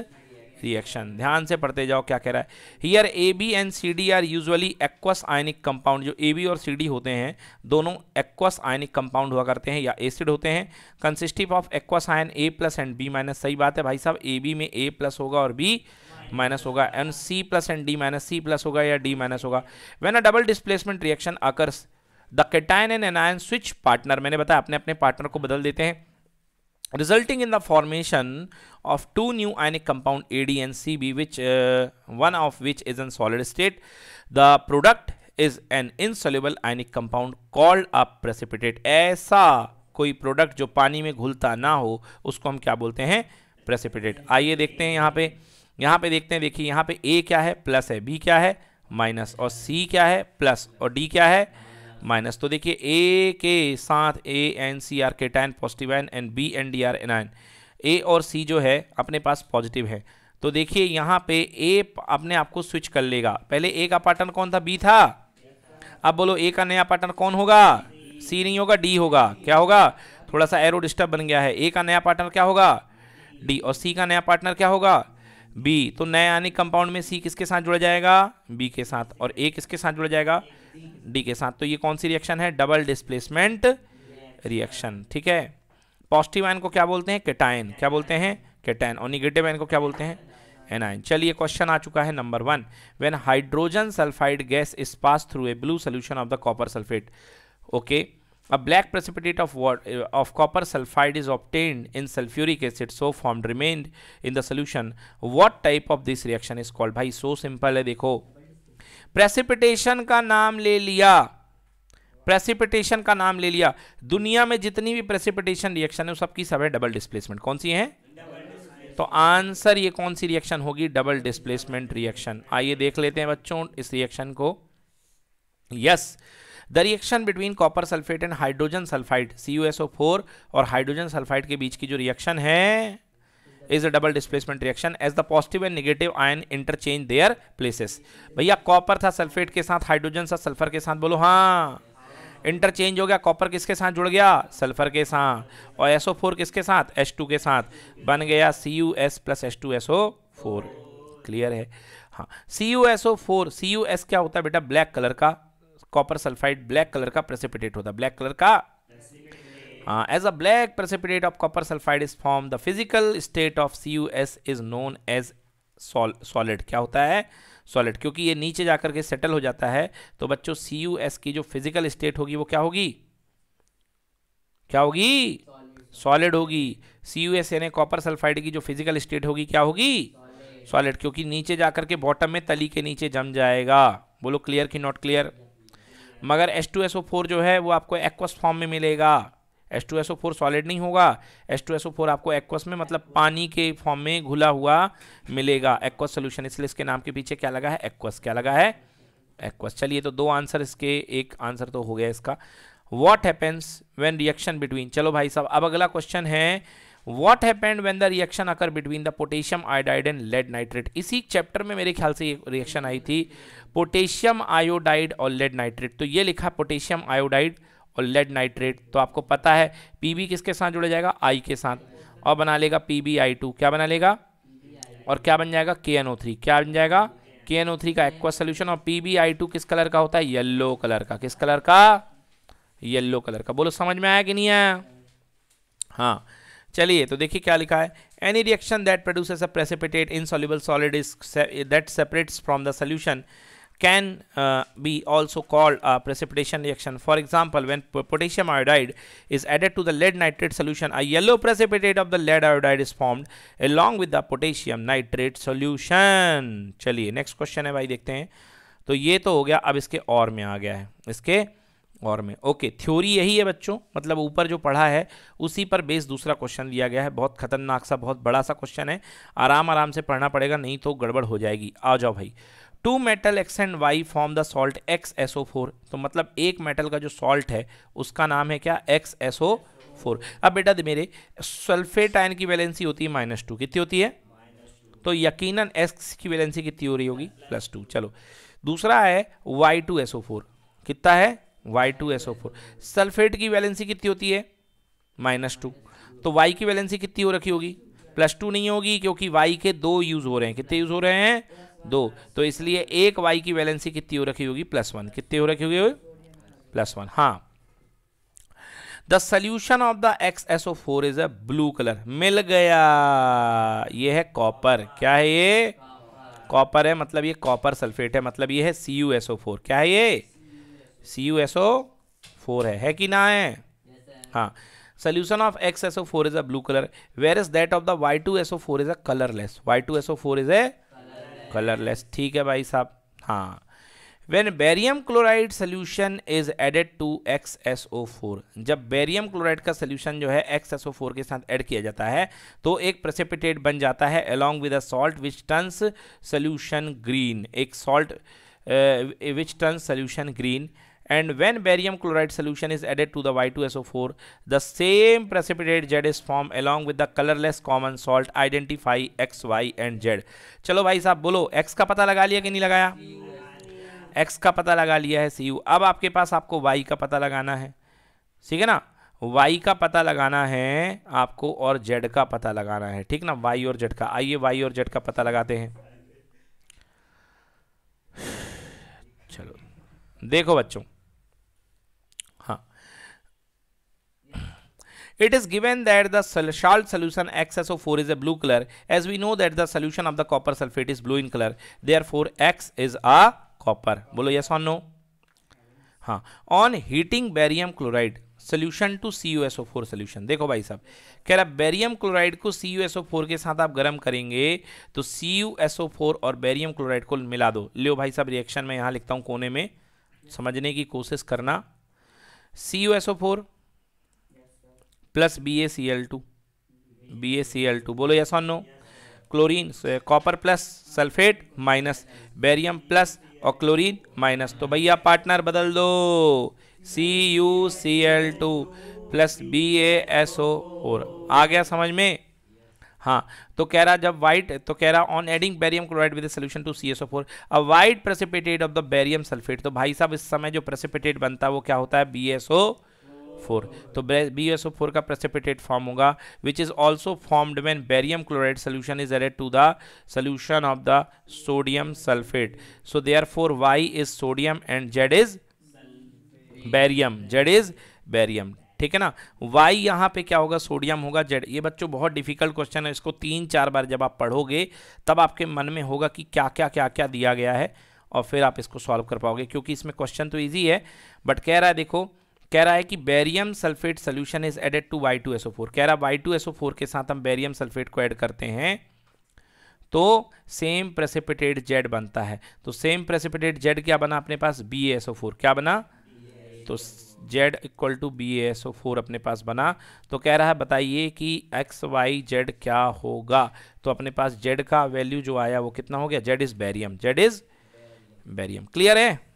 रिएक्शन ध्यान से पढ़ते जाओ क्या कह रहा है here A B and C D are usually aqueous ionic compound जो ए बी और सी डी होते हैं दोनों एक्वस आयनिक कंपाउंड हुआ करते हैं या एसिड होते हैं consisting of aqueous ion A plus and B minus सही बात है भाई साहब ए बी में ए प्लस होगा और बी माइनस होगा and C plus and D minus C plus होगा या डी माइनस होगा when a double displacement reaction occurs the cation and anion switch partner मैंने बताया अपने अपने पार्टनर को बदल देते हैं resulting in the formation of two new ionic compound A D and C B which one of which is an solid state the product is an insoluble ionic compound called a precipitate ऐसा कोई product जो पानी में घुलता ना हो उसको हम क्या बोलते हैं प्रेसिपिटेट आइए देखते हैं यहाँ पे यहाँ पे देखते हैं देखिए यहाँ पे ए क्या है प्लस है बी क्या है माइनस और सी क्या है प्लस और डी क्या है माइनस तो देखिए ए के साथ A N C are cation positive and and B and D are anion A और सी जो है अपने पास पॉजिटिव है तो देखिए यहाँ पे ए अपने आप को स्विच कर लेगा पहले ए का पार्टनर कौन था बी था अब बोलो ए का नया पार्टनर कौन होगा सी नहीं होगा डी होगा क्या होगा थोड़ा सा एरो डिस्टर्ब बन गया है ए का नया पार्टनर क्या होगा डी और सी का नया पार्टनर क्या होगा बी तो नया यानी कंपाउंड में सी किसके साथ जुड़ा जाएगा बी के साथ और ए किसके साथ जुड़ा जाएगा डी के साथ तो ये कौन सी रिएक्शन है डबल डिस्प्लेसमेंट रिएक्शन ठीक है पॉजिटिव आयन को क्या बोलते हैं केटाइन क्या बोलते हैं केटाइन और निगेटिव आयन को क्या बोलते हैं एनाइन चलिए क्वेश्चन आ चुका है number one when hydrogen sulphide gas is pass through a blue solution of the copper sulphate okay a black precipitate of what of copper sulphide is obtained in sulphuric acid so form remained in the solution what type of this reaction is called भाई so so simple है देखो precipitation का नाम ले लिया precipitation का नाम ले लिया दुनिया में जितनी भी प्रेसिपिटेशन रिएक्शन है सबकी सब है डबल डिस्प्लेसमेंट कौन सी है तो आंसर ये कौन सी रिएक्शन होगी डबल डिस्प्लेसमेंट रिएक्शन आइए देख लेते हैं बच्चों इस रिएक्शन को yes the reaction between copper sulphate and hydrogen sulphide सी और हाइड्रोजन सल्फाइड के बीच की जो रिएक्शन है is a double displacement reaction as the positive and negative ion interchange their places भैया कॉपर था सल्फेट के साथ हाइड्रोजन था सल्फर के साथ बोलो हाँ इंटरचेंज हो गया कॉपर किसके साथ जुड़ गया सल्फर के साथ और एसओ फोर किसके साथ एस टू के साथ बन गया C U S plus S two S O four clear है हाँ C U S O four C U S क्या होता है बेटा ब्लैक कलर का कॉपर सल्फाइड ब्लैक कलर का प्रेसिपिटेट होता है ब्लैक कलर का as a black precipitate of copper sulphide is form the physical state of C U S is known as solid क्या होता है सॉलिड क्योंकि ये नीचे जाकर के सेटल हो जाता है तो बच्चों सी यू एस की जो फिजिकल स्टेट होगी वो क्या होगी क्या होगी सॉलिड होगी सी यू एस यानी कॉपर सल्फाइड की जो फिजिकल स्टेट होगी क्या होगी सॉलिड क्योंकि नीचे जाकर के बॉटम में तली के नीचे जम जाएगा बोलो क्लियर कि नॉट क्लियर मगर H2SO4 जो है वो आपको एक्वस फॉर्म में मिलेगा H two S O four solid नहीं होगा S two S O four आपको एक्वस में मतलब पानी के फॉर्म में घुला हुआ मिलेगा एक्वस सोल्यूशन इसलिए इसके नाम के पीछे क्या लगा है एक्वस क्या लगा है एक्वस चलिए तो दो आंसर इसके एक आंसर तो हो गया इसका what happens when reaction between चलो भाई साहब अब अगला क्वेश्चन है what happened when the reaction occur between the potassium iodide and lead nitrate इसी चैप्टर में मेरे ख्याल से रिएक्शन आई थी पोटेशियम आयोडाइड और लेड नाइट्रेट तो ये लिखा पोटेशियम आयोडाइड और लेड नाइट्रेट तो आपको पता है पीबी किसके साथ जुड़ जाएगा आई के साथ और बना लेगा पी बी आई टू क्या बना लेगा और क्या बन जाएगा के एन ओ थ्री क्या बन जाएगा के एन ओ थ्री का एक्वा सोल्यूशन और पी बी आई टू किस कलर का होता है येल्लो कलर का किस कलर का येल्लो कलर का बोलो समझ में आया कि नहीं आया हाँ चलिए तो देखिए क्या लिखा है any reaction that produces a precipitate insoluble solid is that separates from the solution can uh, be also called a precipitation reaction. For example, when potassium iodide is added to the lead nitrate solution, a yellow precipitate of the lead iodide is formed along with the potassium nitrate solution. chaliye next question hai bhai dekhte hain to ye to ho gaya ab iske aur mein aa gaya hai iske और में okay theory यही है बच्चों मतलब ऊपर जो पढ़ा है उसी पर बेस दूसरा क्वेश्चन दिया गया है बहुत खतरनाक सा बहुत बड़ा सा क्वेश्चन है आराम आराम से पढ़ना पड़ेगा नहीं तो गड़बड़ हो जाएगी आ जाओ भाई two metal X and Y form the salt X S O four तो मतलब एक मेटल का जो सॉल्ट है उसका नाम है क्या एक्स एसओ फोर अब बेटा मेरे सल्फेट आयन की वैलेंसी होती है माइनस टू कितनी होती है तो यकीनन एक्स की वैलेंसी कितनी हो रही होगी प्लस टू चलो दूसरा है वाई टू एसओ फोर कितना है Y two S O four sulphate की वैलेंसी कितनी होती है माइनस टू तो वाई की वैलेंसी कितनी हो रखी होगी प्लस टू नहीं होगी क्योंकि वाई के दो यूज़ हो रहे हैं कितने यूज़ हो रहे हैं दो तो इसलिए एक वाई की वैलेंसी कितनी हो रखी होगी प्लस वन कितनी हो रखी होगी प्लस वन हाँ the solution of the X S O four is a blue colour मिल गया ये है कॉपर क्या है ये कॉपर है मतलब ये कॉपर सल्फेट है मतलब ये है C U S O four क्या है ये C U S O four है है कि ना है हाँ solution of X four is a blue colour solution of xso4 is a blue color whereas that of the Y two S O four is a colourless ठीक है भाई साहब हाँ when barium chloride solution is added to X S O four जब barium chloride का solution जो है x S O four के साथ एड किया जाता है तो एक प्रेसिपिटेट बन जाता है along with a salt which turns solution green एक salt which turns solution green and when barium chloride solution is added to the Y2SO4, the same precipitate Z is formed along with the colorless common salt. Identify X, Y and Z. चलो भाई साहब बोलो X का पता लगा लिया कि नहीं लगाया X का पता लगा लिया है सी अब आपके पास आपको Y का पता लगाना है ठीक है ना y का पता लगाना है आपको और z का पता लगाना है ठीक ना y और z का आइए y और z का पता लगाते हैं चलो देखो बच्चों It is given that the salt solution XSO4 is a blue color. As we know that the solution of the copper sulfate is blue in color. Therefore, X is a copper. Bolo yes or no? हाँ on heating barium chloride solution to C U S O four solution देखो भाई साहब कह रहा barium chloride को C U S O four के साथ आप गर्म करेंगे तो C U S O four और बैरियम क्लोराइड को मिला दो लियो भाई साहब रिएक्शन में यहाँ लिखता हूँ कोने में समझने की कोशिश करना C U S O four plus B A C L two B A C L two बोलो yes no chlorine copper plus sulphate minus barium plus और क्लोरीन माइनस तो भैया पार्टनर बदल दो C U C L two plus B A S O और आ गया समझ में हाँ तो कह रहा जब वाइट तो कह रहा on adding barium chloride with solution to C S O four a white precipitate of the barium sulphate तो भाई साहब इस समय जो प्रेसिपिटेट बनता है वो क्या होता है बी एस ओ फोर तो बी एस ओ फोर का प्रेसिपिटेट फॉर्म होगा which is also formed when barium chloride solution is added to the solution of the sodium sulphate so therefore Y is sodium and Z is barium Z is barium ठीक है ना Y यहाँ पे क्या होगा sodium होगा Z ये बच्चों बहुत डिफिकल्ट क्वेश्चन है इसको तीन चार बार जब आप पढ़ोगे तब आपके मन में होगा कि क्या क्या क्या क्या दिया गया है और फिर आप इसको सॉल्व कर पाओगे क्योंकि इसमें क्वेश्चन तो ईजी है बट कह रहा है देखो कह रहा है कि barium sulphate solution is added to Y two S O four कह रहा वाई टू एसओ फोर के साथ हम बैरियम सल्फेट को ऐड करते हैं तो सेम प्रेसिपिटेट जेड बनता है तो सेम प्रेसिपिटेट जेड क्या बना अपने पास बी एसओ फोर क्या बना तो Z equal to B S O four अपने पास बना तो कह रहा है बताइए कि एक्स वाई जेड क्या होगा तो अपने पास जेड का वैल्यू जो आया वो कितना हो गया Z is barium Z is barium clear है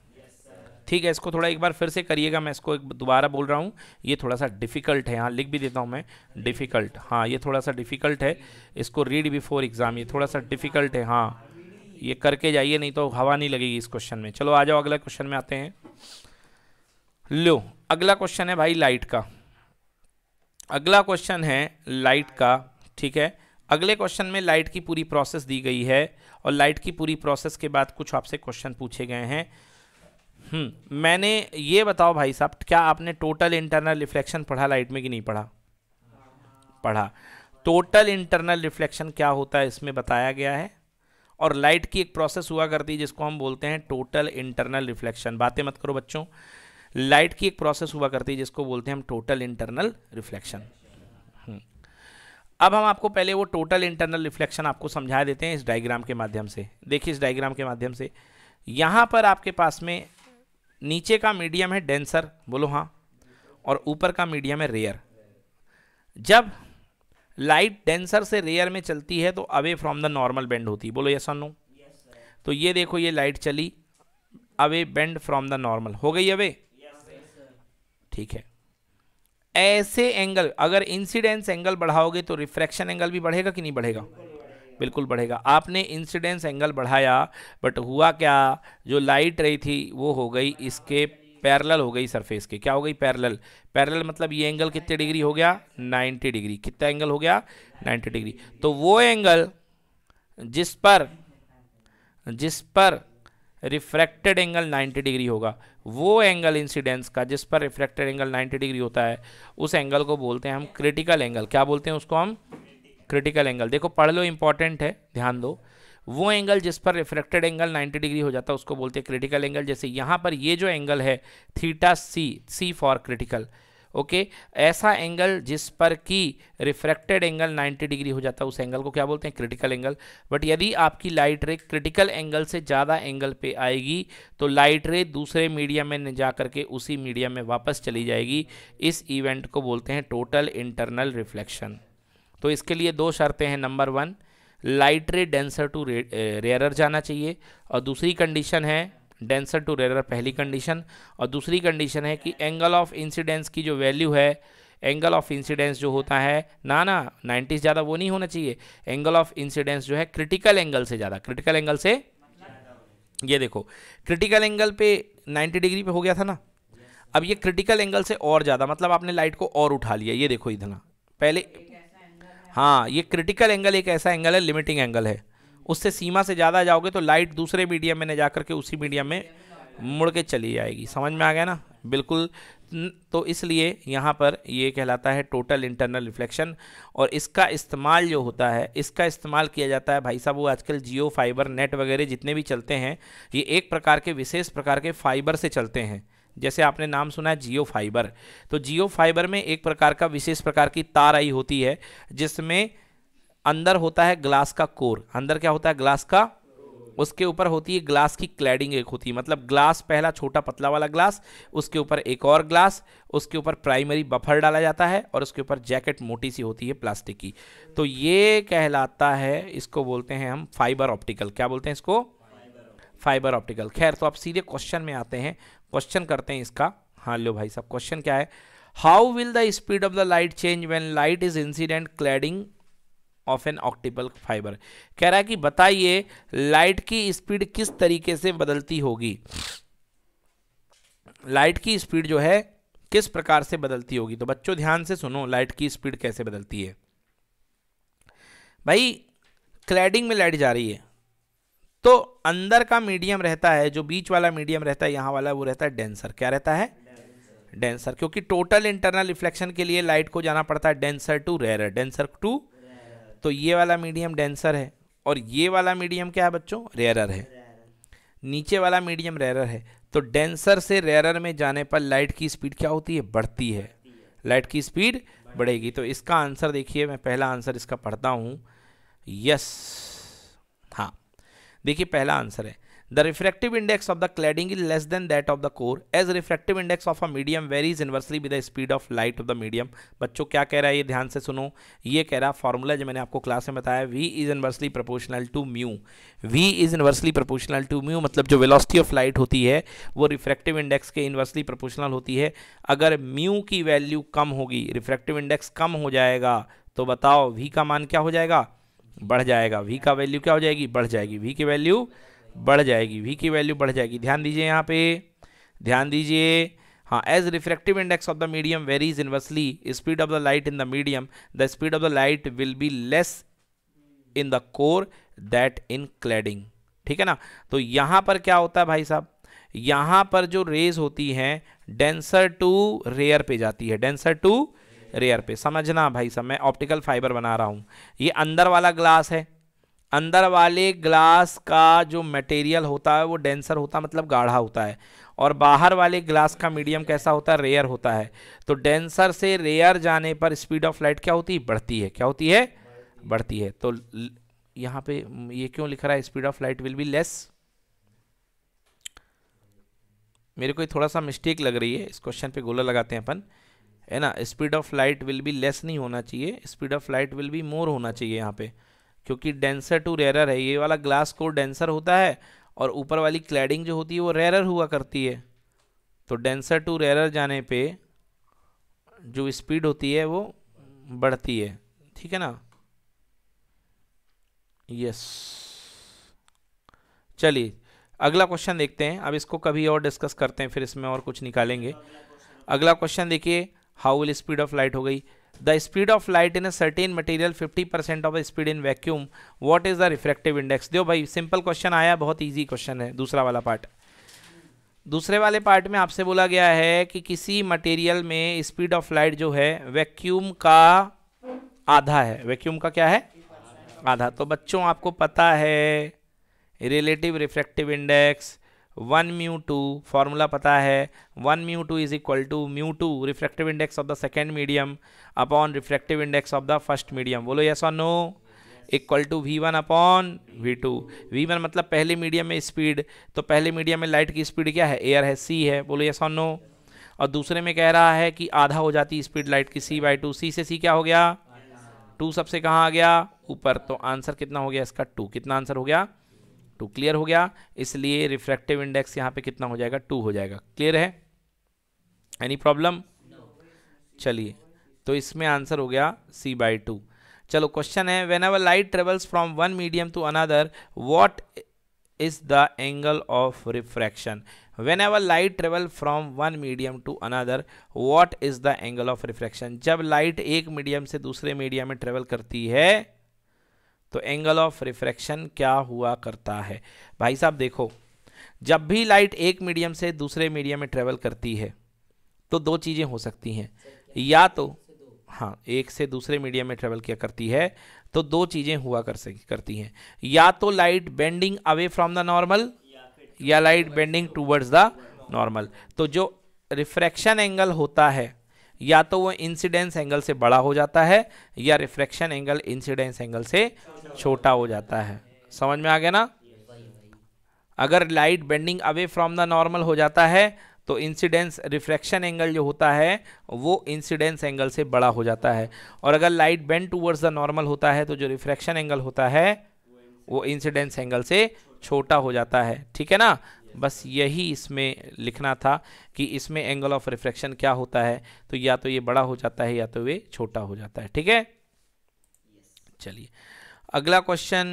ठीक है इसको थोड़ा एक बार फिर से करिएगा मैं इसको एक दोबारा बोल रहा हूँ ये थोड़ा सा डिफ़िकल्ट है हाँ लिख भी देता हूँ मैं डिफ़िकल्ट हाँ ये थोड़ा सा डिफ़िकल्ट है इसको रीड बिफोर एग्ज़ाम ये थोड़ा सा डिफ़िकल्ट है हाँ ये करके जाइए नहीं तो हवा नहीं लगेगी इस क्वेश्चन में चलो आ जाओ अगला क्वेश्चन में आते हैं लो अगला क्वेश्चन है भाई लाइट का अगला क्वेश्चन है लाइट का ठीक है अगले क्वेश्चन में लाइट की पूरी प्रोसेस दी गई है और लाइट की पूरी प्रोसेस के बाद कुछ आपसे क्वेश्चन पूछे गए हैं हम्म, मैंने ये बताओ भाई साहब क्या आपने टोटल इंटरनल रिफ्लेक्शन पढ़ा लाइट में कि नहीं पढ़ा पढ़ा टोटल इंटरनल रिफ्लेक्शन क्या होता है इसमें बताया गया है और लाइट की एक प्रोसेस हुआ करती है जिसको हम बोलते हैं टोटल इंटरनल रिफ्लेक्शन बातें मत करो बच्चों लाइट की एक प्रोसेस हुआ करती है जिसको बोलते हैं हम टोटल इंटरनल रिफ्लेक्शन अब हम आपको पहले वो टोटल इंटरनल रिफ्लेक्शन आपको समझा देते हैं इस डायग्राम के माध्यम से देखिए इस डायग्राम के माध्यम से यहाँ पर आपके पास में नीचे का मीडियम है डेंसर बोलो हाँ और ऊपर का मीडियम है रेयर जब लाइट डेंसर से रेयर में चलती है तो away from the normal bend होती है बोलो यस और तो ये देखो ये लाइट चली away bend from the normal हो गई अवे ठीक है ऐसे एंगल अगर इंसिडेंस एंगल बढ़ाओगे तो रिफ्रैक्शन एंगल भी बढ़ेगा कि नहीं बढ़ेगा बिल्कुल बढ़ेगा आपने इंसिडेंस एंगल बढ़ाया बट हुआ क्या जो लाइट रही थी वो हो गई इसके पैरेलल हो गई सरफेस के क्या हो गई पैरेलल पैरेलल मतलब ये एंगल कितने डिग्री हो गया 90 डिग्री कितना एंगल हो गया 90 डिग्री तो वो एंगल जिस पर जिस पर रिफ्रैक्टेड एंगल 90 डिग्री होगा वो एंगल इंसिडेंस का जिस पर रिफ्रैक्टेड एंगल 90 डिग्री होता है उस एंगल को बोलते हैं हम क्रिटिकल एंगल क्या बोलते हैं उसको हम क्रिटिकल एंगल देखो पढ़ लो इंपॉर्टेंट है ध्यान दो वो एंगल जिस पर रिफ्लेक्टेड एंगल 90 डिग्री हो जाता है उसको बोलते हैं क्रिटिकल एंगल जैसे यहाँ पर ये जो एंगल है theta C C for critical okay ऐसा एंगल जिस पर कि रिफ्रैक्टेड एंगल 90 डिग्री हो जाता है उस एंगल को क्या बोलते हैं क्रिटिकल एंगल बट यदि आपकी लाइट रे क्रिटिकल एंगल से ज़्यादा एंगल पे आएगी तो लाइट रे दूसरे मीडियम में जा करके उसी मीडियम में वापस चली जाएगी इस इवेंट को बोलते हैं टोटल इंटरनल रिफ्लेक्शन तो इसके लिए दो शर्तें हैं number one light ray denser to rare, rarer जाना चाहिए और दूसरी कंडीशन है डेंसर टू रेयरर पहली कंडीशन और दूसरी कंडीशन है कि एंगल ऑफ इंसिडेंस की जो वैल्यू है एंगल ऑफ इंसिडेंस जो होता है ना ना 90 ज़्यादा वो नहीं होना चाहिए एंगल ऑफ इंसिडेंस जो है क्रिटिकल एंगल से ज़्यादा क्रिटिकल एंगल से ये देखो क्रिटिकल एंगल पे 90 डिग्री पे हो गया था ना अब ये क्रिटिकल एंगल से और ज़्यादा मतलब आपने लाइट को और उठा लिया ये देखो इतना पहले हाँ ये क्रिटिकल एंगल एक ऐसा एंगल है लिमिटिंग एंगल है उससे सीमा से ज़्यादा जाओगे तो लाइट दूसरे मीडियम में न जा के उसी मीडियम में मुड़ के चली जाएगी समझ में आ गया ना बिल्कुल तो इसलिए यहाँ पर ये कहलाता है टोटल इंटरनल रिफ्लेक्शन और इसका इस्तेमाल जो होता है इसका इस्तेमाल किया जाता है भाई साहब वो आजकल जियो फाइबर नेट वगैरह जितने भी चलते हैं ये एक प्रकार के विशेष प्रकार के फाइबर से चलते हैं जैसे आपने नाम सुना है जियो फाइबर तो जियो फाइबर में एक प्रकार का विशेष प्रकार की तार आई होती है जिसमें अंदर होता है ग्लास का कोर अंदर क्या होता है ग्लास का उसके ऊपर होती है ग्लास की क्लैडिंग एक होती है मतलब ग्लास पहला छोटा पतला वाला ग्लास उसके ऊपर एक और ग्लास उसके ऊपर प्राइमरी बफर डाला जाता है और उसके ऊपर जैकेट मोटी सी होती है प्लास्टिक की तो ये कहलाता है इसको बोलते हैं हम फाइबर ऑप्टिकल क्या बोलते हैं इसको फाइबर ऑप्टिकल खैर तो आप सीधे क्वेश्चन में आते हैं क्वेश्चन करते हैं इसका हाँ लो भाई साहब क्वेश्चन क्या है how will the speed of the light change when light is incident cladding of an optical fibre कह रहा है कि बताइए लाइट की स्पीड किस तरीके से बदलती होगी लाइट की स्पीड जो है किस प्रकार से बदलती होगी तो बच्चों ध्यान से सुनो लाइट की स्पीड कैसे बदलती है भाई क्लैडिंग में लाइट जा रही है तो अंदर का मीडियम रहता है जो बीच वाला मीडियम रहता है यहाँ वाला वो रहता है डेंसर क्या रहता है डेंसर क्योंकि टोटल इंटरनल रिफ्लेक्शन के लिए लाइट को जाना पड़ता है denser to rare denser to तो ये वाला मीडियम डेंसर है और ये वाला मीडियम क्या है बच्चों रेरर है नीचे वाला मीडियम रेरर है तो डेंसर से रेरर में जाने पर लाइट की स्पीड क्या होती है बढ़ती है लाइट की स्पीड बढ़ेगी तो इसका आंसर देखिए मैं पहला आंसर इसका पढ़ता हूँ यस देखिए पहला आंसर है the refractive index of the cladding is less than that of the core as refractive index of a medium varies inversely with the speed of light of the medium बच्चों क्या कह रहा है ये ध्यान से सुनो ये कह रहा है फॉर्मूला जो मैंने आपको क्लास में बताया V is inversely proportional to mu V is inversely proportional to mu मतलब जो वेलोसिटी ऑफ लाइट होती है वो रिफ्रैक्टिव इंडेक्स के इनवर्सली प्रोपोर्शनल होती है अगर म्यू की वैल्यू कम होगी रिफ्रैक्टिव इंडेक्स कम हो जाएगा तो बताओ वी का मान क्या हो जाएगा बढ़ जाएगा वी का वैल्यू क्या हो जाएगी बढ़ जाएगी वी की वैल्यू बढ़ जाएगी वी की वैल्यू बढ़ जाएगी ध्यान दीजिए यहाँ पे ध्यान दीजिए हाँ as refractive index of the medium varies inversely speed of the light in the medium the speed of the light will be less in the core that in cladding ठीक है ना तो यहाँ पर क्या होता है भाई साहब यहाँ पर जो रेज होती हैं डेंसर टू रेयर पे जाती है डेंसर टू रेयर पे समझना भाई सब मैं ऑप्टिकल फाइबर बना रहा हूँ ये अंदर वाला ग्लास है अंदर वाले ग्लास का जो मटेरियल होता है वो डेंसर होता है मतलब गाढ़ा होता है और बाहर वाले ग्लास का मीडियम कैसा होता है रेयर होता है तो डेंसर से रेयर जाने पर स्पीड ऑफ लाइट क्या होती है बढ़ती है क्या होती है बढ़ती है तो यहाँ पे ये क्यों लिख रहा है speed of light will be less मेरे को ये थोड़ा सा मिस्टेक लग रही है इस क्वेश्चन पे गोला लगाते हैं अपन है ना speed of light will be less नहीं होना चाहिए speed of light will be more होना चाहिए यहाँ पे क्योंकि डेंसर टू रेरर है ये वाला ग्लास को डेंसर होता है और ऊपर वाली क्लैडिंग जो होती है वो रेरर हुआ करती है तो डेंसर टू रेरर जाने पे जो स्पीड होती है वो बढ़ती है ठीक है ना यस चलिए अगला क्वेश्चन देखते हैं अब इसको कभी और डिस्कस करते हैं फिर इसमें और कुछ निकालेंगे अगला क्वेश्चन देखिए how will speed of light हो गई the speed of light in a certain material 50% percent of speed in vacuum what is the refractive index देखो भाई सिंपल क्वेश्चन आया बहुत ईजी क्वेश्चन है दूसरा वाला पार्ट दूसरे वाले पार्ट में आपसे बोला गया है कि किसी मटेरियल में स्पीड ऑफ लाइट जो है वैक्यूम का आधा है वैक्यूम का क्या है आधा तो बच्चों आपको पता है relative refractive index one mu two formula पता है one mu two is equal to mu two refractive index of the second medium upon refractive index of the first medium बोलो यस और no equal to V one upon V two V one मतलब पहले medium में speed तो पहले medium में light की speed क्या है एयर है सी है बोलो यस और नो और दूसरे में कह रहा है कि आधा हो जाती स्पीड लाइट की सी बाई टू सी से सी क्या हो गया टू सबसे कहाँ आ गया ऊपर तो आंसर कितना हो गया इसका टू कितना आंसर हो गया टू क्लियर हो गया इसलिए रिफ्रैक्टिव इंडेक्स यहाँ पे कितना हो जाएगा टू हो जाएगा क्लियर है एनी प्रॉब्लम चलिए तो इसमें आंसर हो गया सी बाई टू चलो क्वेश्चन है whenever light travels from one medium to another what is the angle of refraction whenever light travel from one medium to another what is the angle of refraction जब light एक medium से दूसरे medium में travel करती है तो angle of refraction क्या हुआ करता है भाई साहब देखो जब भी लाइट एक मीडियम से दूसरे मीडियम में ट्रेवल करती है तो दो चीज़ें हो सकती हैं या तो हाँ एक से दूसरे मीडियम में ट्रेवल किया करती है तो दो चीज़ें हुआ कर सक करती हैं या तो light bending away from the normal या light bending towards the normal तो जो रिफ्रैक्शन एंगल होता है या तो वो इंसिडेंस एंगल से बड़ा हो जाता है या रिफ्रेक्शन एंगल इंसिडेंस एंगल से छोटा हो जाता है समझ में आ गया ना अगर light bending away from the normal हो जाता है तो इंसिडेंस रिफ्रैक्शन एंगल जो होता है वो इंसिडेंस एंगल से बड़ा हो जाता है और अगर light bend towards the normal होता है तो जो रिफ्रैक्शन एंगल होता है वो इंसिडेंस एंगल से छोटा हो जाता है ठीक है ना बस यही इसमें लिखना था कि इसमें एंगल ऑफ रिफ्रैक्शन क्या होता है तो या तो ये बड़ा हो जाता है या तो ये छोटा हो जाता है ठीक है चलिए अगला question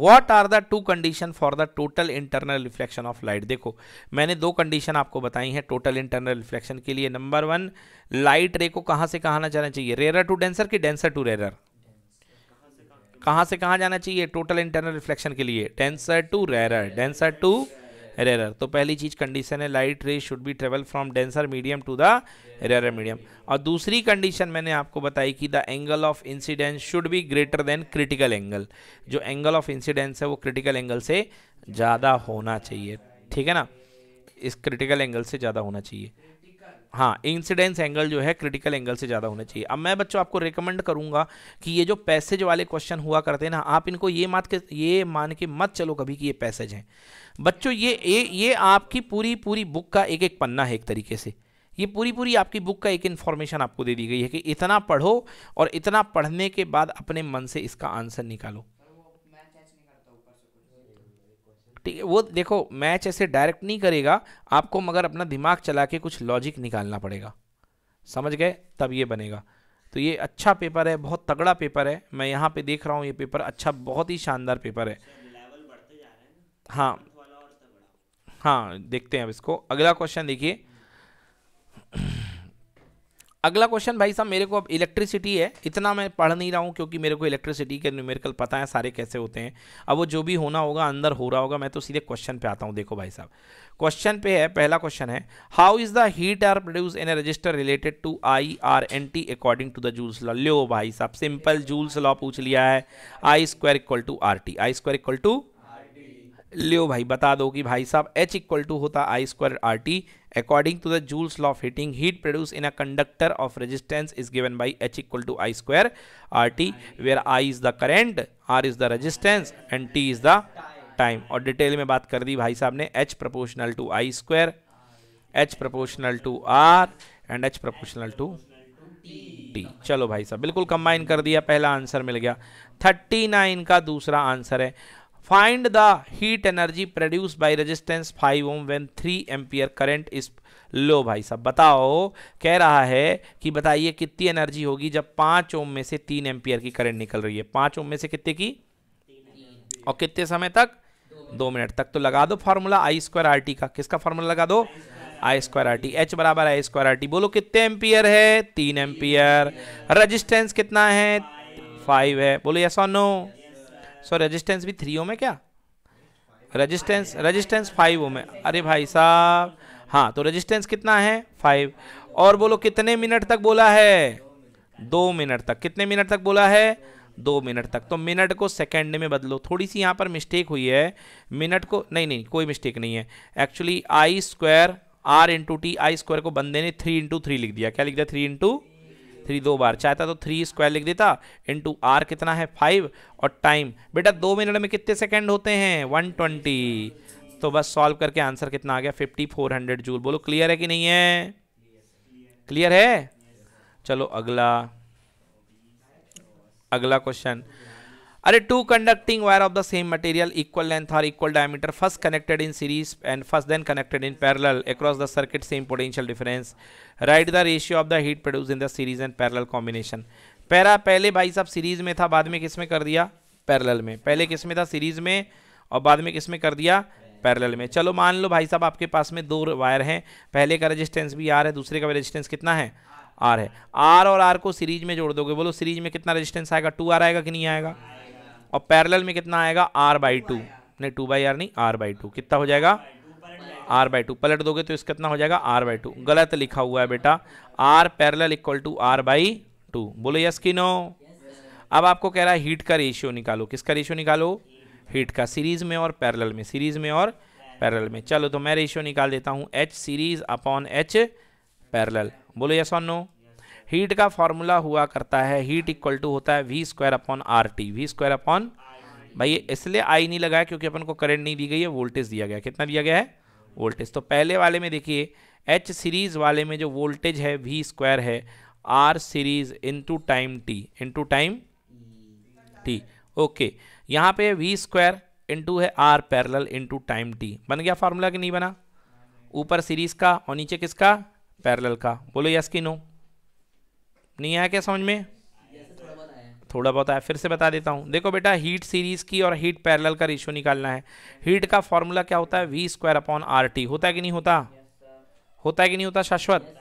what are the two condition for the total internal reflection of light देखो मैंने दो कंडीशन आपको बताई हैं टोटल इंटरनल रिफ्लेक्शन के लिए नंबर वन लाइट रे को कहां से कहां ना जाना चाहिए रेरर टू डेंसर की डेंसर टू रेरर कहां से कहां जाना चाहिए टोटल इंटरनल रिफ्लेक्शन के लिए denser to rarer denser to rarer तो पहली चीज कंडीशन है light ray should be travel from denser medium to the rarer medium और दूसरी कंडीशन मैंने आपको बताई कि the angle of incidence should be greater than critical angle जो एंगल ऑफ इंसिडेंस है वो क्रिटिकल एंगल से ज़्यादा होना चाहिए ठीक है ना इस क्रिटिकल एंगल से ज़्यादा होना चाहिए हाँ इंसिडेंस एंगल जो है क्रिटिकल एंगल से ज़्यादा होना चाहिए अब मैं बच्चों आपको रिकमेंड करूँगा कि ये जो पैसेज वाले क्वेश्चन हुआ करते हैं ना आप इनको ये मत के ये मान के मत चलो कभी कि ये पैसेज हैं बच्चों ये ये ये आपकी पूरी पूरी बुक का एक एक पन्ना है एक तरीके से ये पूरी पूरी आपकी बुक का एक इन्फॉर्मेशन आपको दे दी गई है कि इतना पढ़ो और इतना पढ़ने के बाद अपने मन से इसका आंसर निकालो ठीक है वो देखो मैच ऐसे डायरेक्ट नहीं करेगा आपको मगर अपना दिमाग चला के कुछ लॉजिक निकालना पड़ेगा समझ गए तब ये बनेगा तो ये अच्छा पेपर है बहुत तगड़ा पेपर है मैं यहाँ पे देख रहा हूँ ये पेपर अच्छा बहुत ही शानदार पेपर है हाँ हाँ देखते हैं अब इसको अगला क्वेश्चन देखिए अगला क्वेश्चन भाई साहब मेरे को अब इलेक्ट्रिसिटी है इतना मैं पढ़ नहीं रहा हूँ क्योंकि मेरे को इलेक्ट्रिसिटी के न्यूमेरिकल पता है सारे कैसे होते हैं अब वो जो भी होना होगा अंदर हो रहा होगा मैं तो सीधे क्वेश्चन पे आता हूँ देखो भाई साहब क्वेश्चन पे है पहला क्वेश्चन है how is the heat are produce in resistor related to I R and T according to the Joule's law लो भाई साहब सिंपल जूल्स लॉ पूछ लिया है I square equal to R T I square equal to लियो भाई बता दो कि भाई साहब एच इक्वल टू होता I square R T according to the Joule's law of heating heat produce in a conductor of resistance is given by H equal to I square R T where I is the current R is the resistance and T is the time और detail में बात कर दी भाई साहब ने H proportional to I square H proportional to R and H proportional to T चलो भाई साहब बिल्कुल कंबाइन कर दिया पहला आंसर मिल गया थर्टी नाइन का दूसरा आंसर है find the heat energy produce by resistance 5 ohm when 3 ampere current is लो भाई साहब बताओ कह रहा है कि बताइए कितनी एनर्जी होगी जब पाँच ओम में से तीन एम्पियर की करंट निकल रही है पाँच ओम में से कितने की और कितने समय तक दो मिनट तक तो लगा दो formula I square R T का किसका फार्मूला लगा दो I square R T H बराबर आई स्क्वायर आर टी बोलो कितने एम्पियर है तीन एम्पियर रजिस्टेंस कितना है फाइव है बोलो यस और नो सो रेजिस्टेंस भी थ्री ओम है क्या रेजिस्टेंस रेजिस्टेंस फाइव ओम है अरे भाई साहब हाँ तो रेजिस्टेंस कितना है फाइव और बोलो कितने मिनट तक बोला है दो मिनट तक कितने मिनट तक बोला है दो मिनट तक तो मिनट को सेकंड में बदलो थोड़ी सी यहाँ पर मिस्टेक हुई है मिनट को नहीं नहीं कोई मिस्टेक नहीं है actually I square R into T I square को बंदे ने थ्री इंटू थ्री लिख दिया क्या लिख दिया थ्री इंटू थ्री दो बार चाहता तो थ्री स्क्वायर लिख देता इंटू आर कितना है फाइव और टाइम बेटा दो मिनट में कितने सेकेंड होते हैं वन ट्वेंटी तो बस सॉल्व करके आंसर कितना आ गया फिफ्टी फोर हंड्रेड जूल बोलो क्लियर है कि नहीं है क्लियर है चलो अगला अगला क्वेश्चन अरे two conducting wire of the same material equal length और equal diameter first connected in series and first then connected in parallel across the circuit same potential difference right the ratio of the heat produce in the series and parallel combination पैरा पहले भाई साहब series में था बाद में किस में कर दिया पैरेलल में पहले किस में था सीरीज में और बाद में किस में कर दिया पैरेलल में चलो मान लो भाई साहब आपके पास में दो वायर हैं पहले का रेजिस्टेंस भी आर है दूसरे का भी रेजिस्टेंस कितना है आर है आर और आर को सीरीज में जोड़ दोगे बोलो सीरीज में कितना रेजिस्टेंस आएगा टू आर आएगा कि नहीं आएगा और पैरेलल में कितना आएगा आर बाई टू नहीं टू बाई आर नहीं आर बाई टू कितना हो जाएगा आर बाई टू पलट दोगे तो इसका कितना हो जाएगा आर बाई टू गलत लिखा हुआ है बेटा R parallel equal to R by two बोलो यस की नो अब आपको कह रहा है हीट का रेशियो निकालो किसका रेशियो निकालो हीट का सीरीज में और पैरेलल में सीरीज में और पैरेलल में चलो तो मैं रेशियो निकाल देता हूँ H series upon H parallel बोलो यस और नो हीट का फॉर्मूला हुआ करता है हीट इक्वल टू होता है V square upon R T V square upon भाई इसलिए आई नहीं लगाया क्योंकि अपन को करंट नहीं दी गई है वोल्टेज दिया गया कितना दिया गया है वोल्टेज तो पहले वाले में देखिए एच सीरीज वाले में जो वोल्टेज है वी स्क्वायर है R series into time T into time T okay यहाँ पे वी स्क्वायर इंटू है R parallel into time T बन गया फार्मूला कि नहीं बना ऊपर सीरीज का और नीचे किसका पैरल का बोलो यस कि नो नहीं आया क्या समझ में थोड़ा बहुत आया फिर से बता देता हूँ देखो बेटा हीट सीरीज की और हीट पैरेलल का रेशियो निकालना है हीट का फॉर्मूला क्या होता है V square upon R T होता है कि नहीं होता होता है कि नहीं होता शाश्वत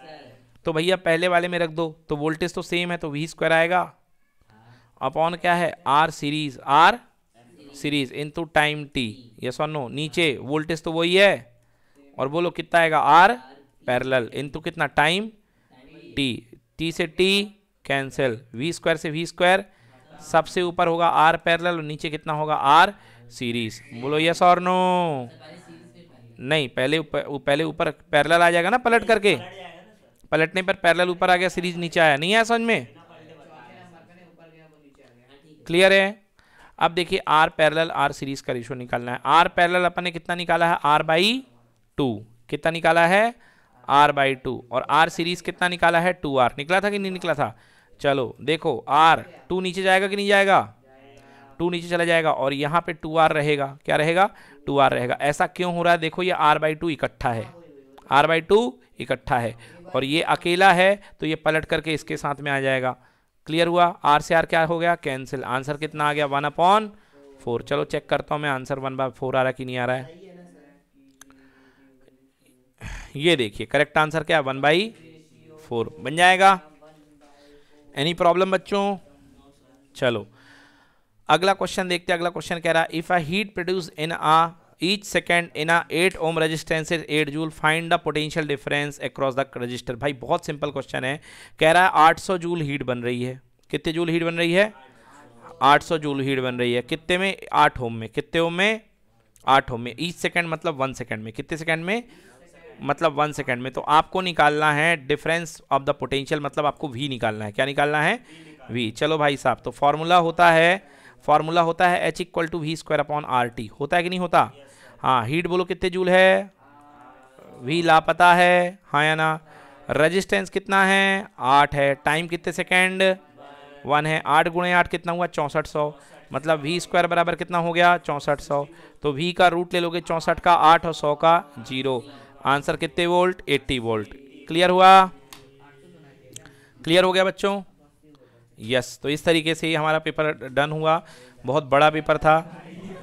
तो भैया पहले वाले में रख दो तो वोल्टेज तो सेम है तो वी स्क्वायर आएगा अपॉन क्या है R series R series into time T yes और नो नीचे वोल्टेज तो वही है और बोलो कितना आएगा आर पैरल इन टू कितना टाइम टी टी से टी कैंसिल वी स्क्वायर से वी स्क्वायर सबसे ऊपर होगा आर पैरल और नीचे कितना होगा आर सीरीज बोलो यस और नो नहीं पहले पहले ऊपर पैरल आ जाएगा ना पलट करके पलटने पर पैरल ऊपर आ गया सीरीज नीचे आया नहीं आया समझ में क्लियर है अब देखिए आर पैरल आर सीरीज का रेशो निकालना है आर पैरल अपन ने कितना निकाला है आर बाई टू कितना निकाला है आर बाई टू और आर सीरीज कितना निकाला है टू आर निकला था कि नहीं निकला था चलो देखो आर टू नीचे जाएगा कि नहीं जाएगा टू नीचे चला जाएगा और यहाँ पे टू आर रहेगा क्या रहेगा टू आर रहेगा ऐसा क्यों हो रहा है देखो ये आर बाई टू इकट्ठा है आर बाई टू इकट्ठा है और ये अकेला है तो ये पलट करके इसके साथ में आ जाएगा क्लियर हुआ आर से आर क्या हो गया कैंसिल आंसर कितना आ गया वन अपॉन फोर चलो चेक करता हूँ मैं आंसर वन बाय फोर आ रहा है कि नहीं आ रहा है ये देखिए करेक्ट आंसर क्या है वन बाई फोर बन जाएगा एनी प्रॉब्लम बच्चों चलो अगला क्वेश्चन देखते हैं अगला क्वेश्चन कह रहा है if a heat produce in a each second in a eight ohm resistance is eight joule find the potential difference across the resistor भाई बहुत सिंपल क्वेश्चन है कह रहा है आठ सौ जूल हीट बन रही है कितने जूल हीट बन रही है आठ सौ जूल हीट बन रही है कितने में आठ ओम में कितने ओम में आठ ओम में ईच सेकेंड मतलब वन सेकेंड में कितने सेकेंड में मतलब वन सेकेंड में तो आपको निकालना है डिफरेंस ऑफ द पोटेंशियल मतलब आपको वी निकालना है क्या निकालना है वी चलो भाई साहब तो फॉर्मूला होता है फॉर्मूला होता है H equal to V square upon R T होता है कि नहीं होता हाँ हीट बोलो कितने जूल है वी लापता है हाँ या ना रजिस्टेंस कितना है आठ है टाइम कितने सेकेंड वन है आठ गुणे आठ कितना हुआ चौंसठ सौ मतलब वी स्क्वायर बराबर कितना हो गया चौंसठ सौ तो वी का रूट ले लोगे चौंसठ का आठ और सौ का जीरो आंसर कितने वोल्ट 80 वोल्ट क्लियर हुआ क्लियर हो गया बच्चों यस तो इस तरीके से हमारा पेपर डन हुआ बहुत बड़ा पेपर था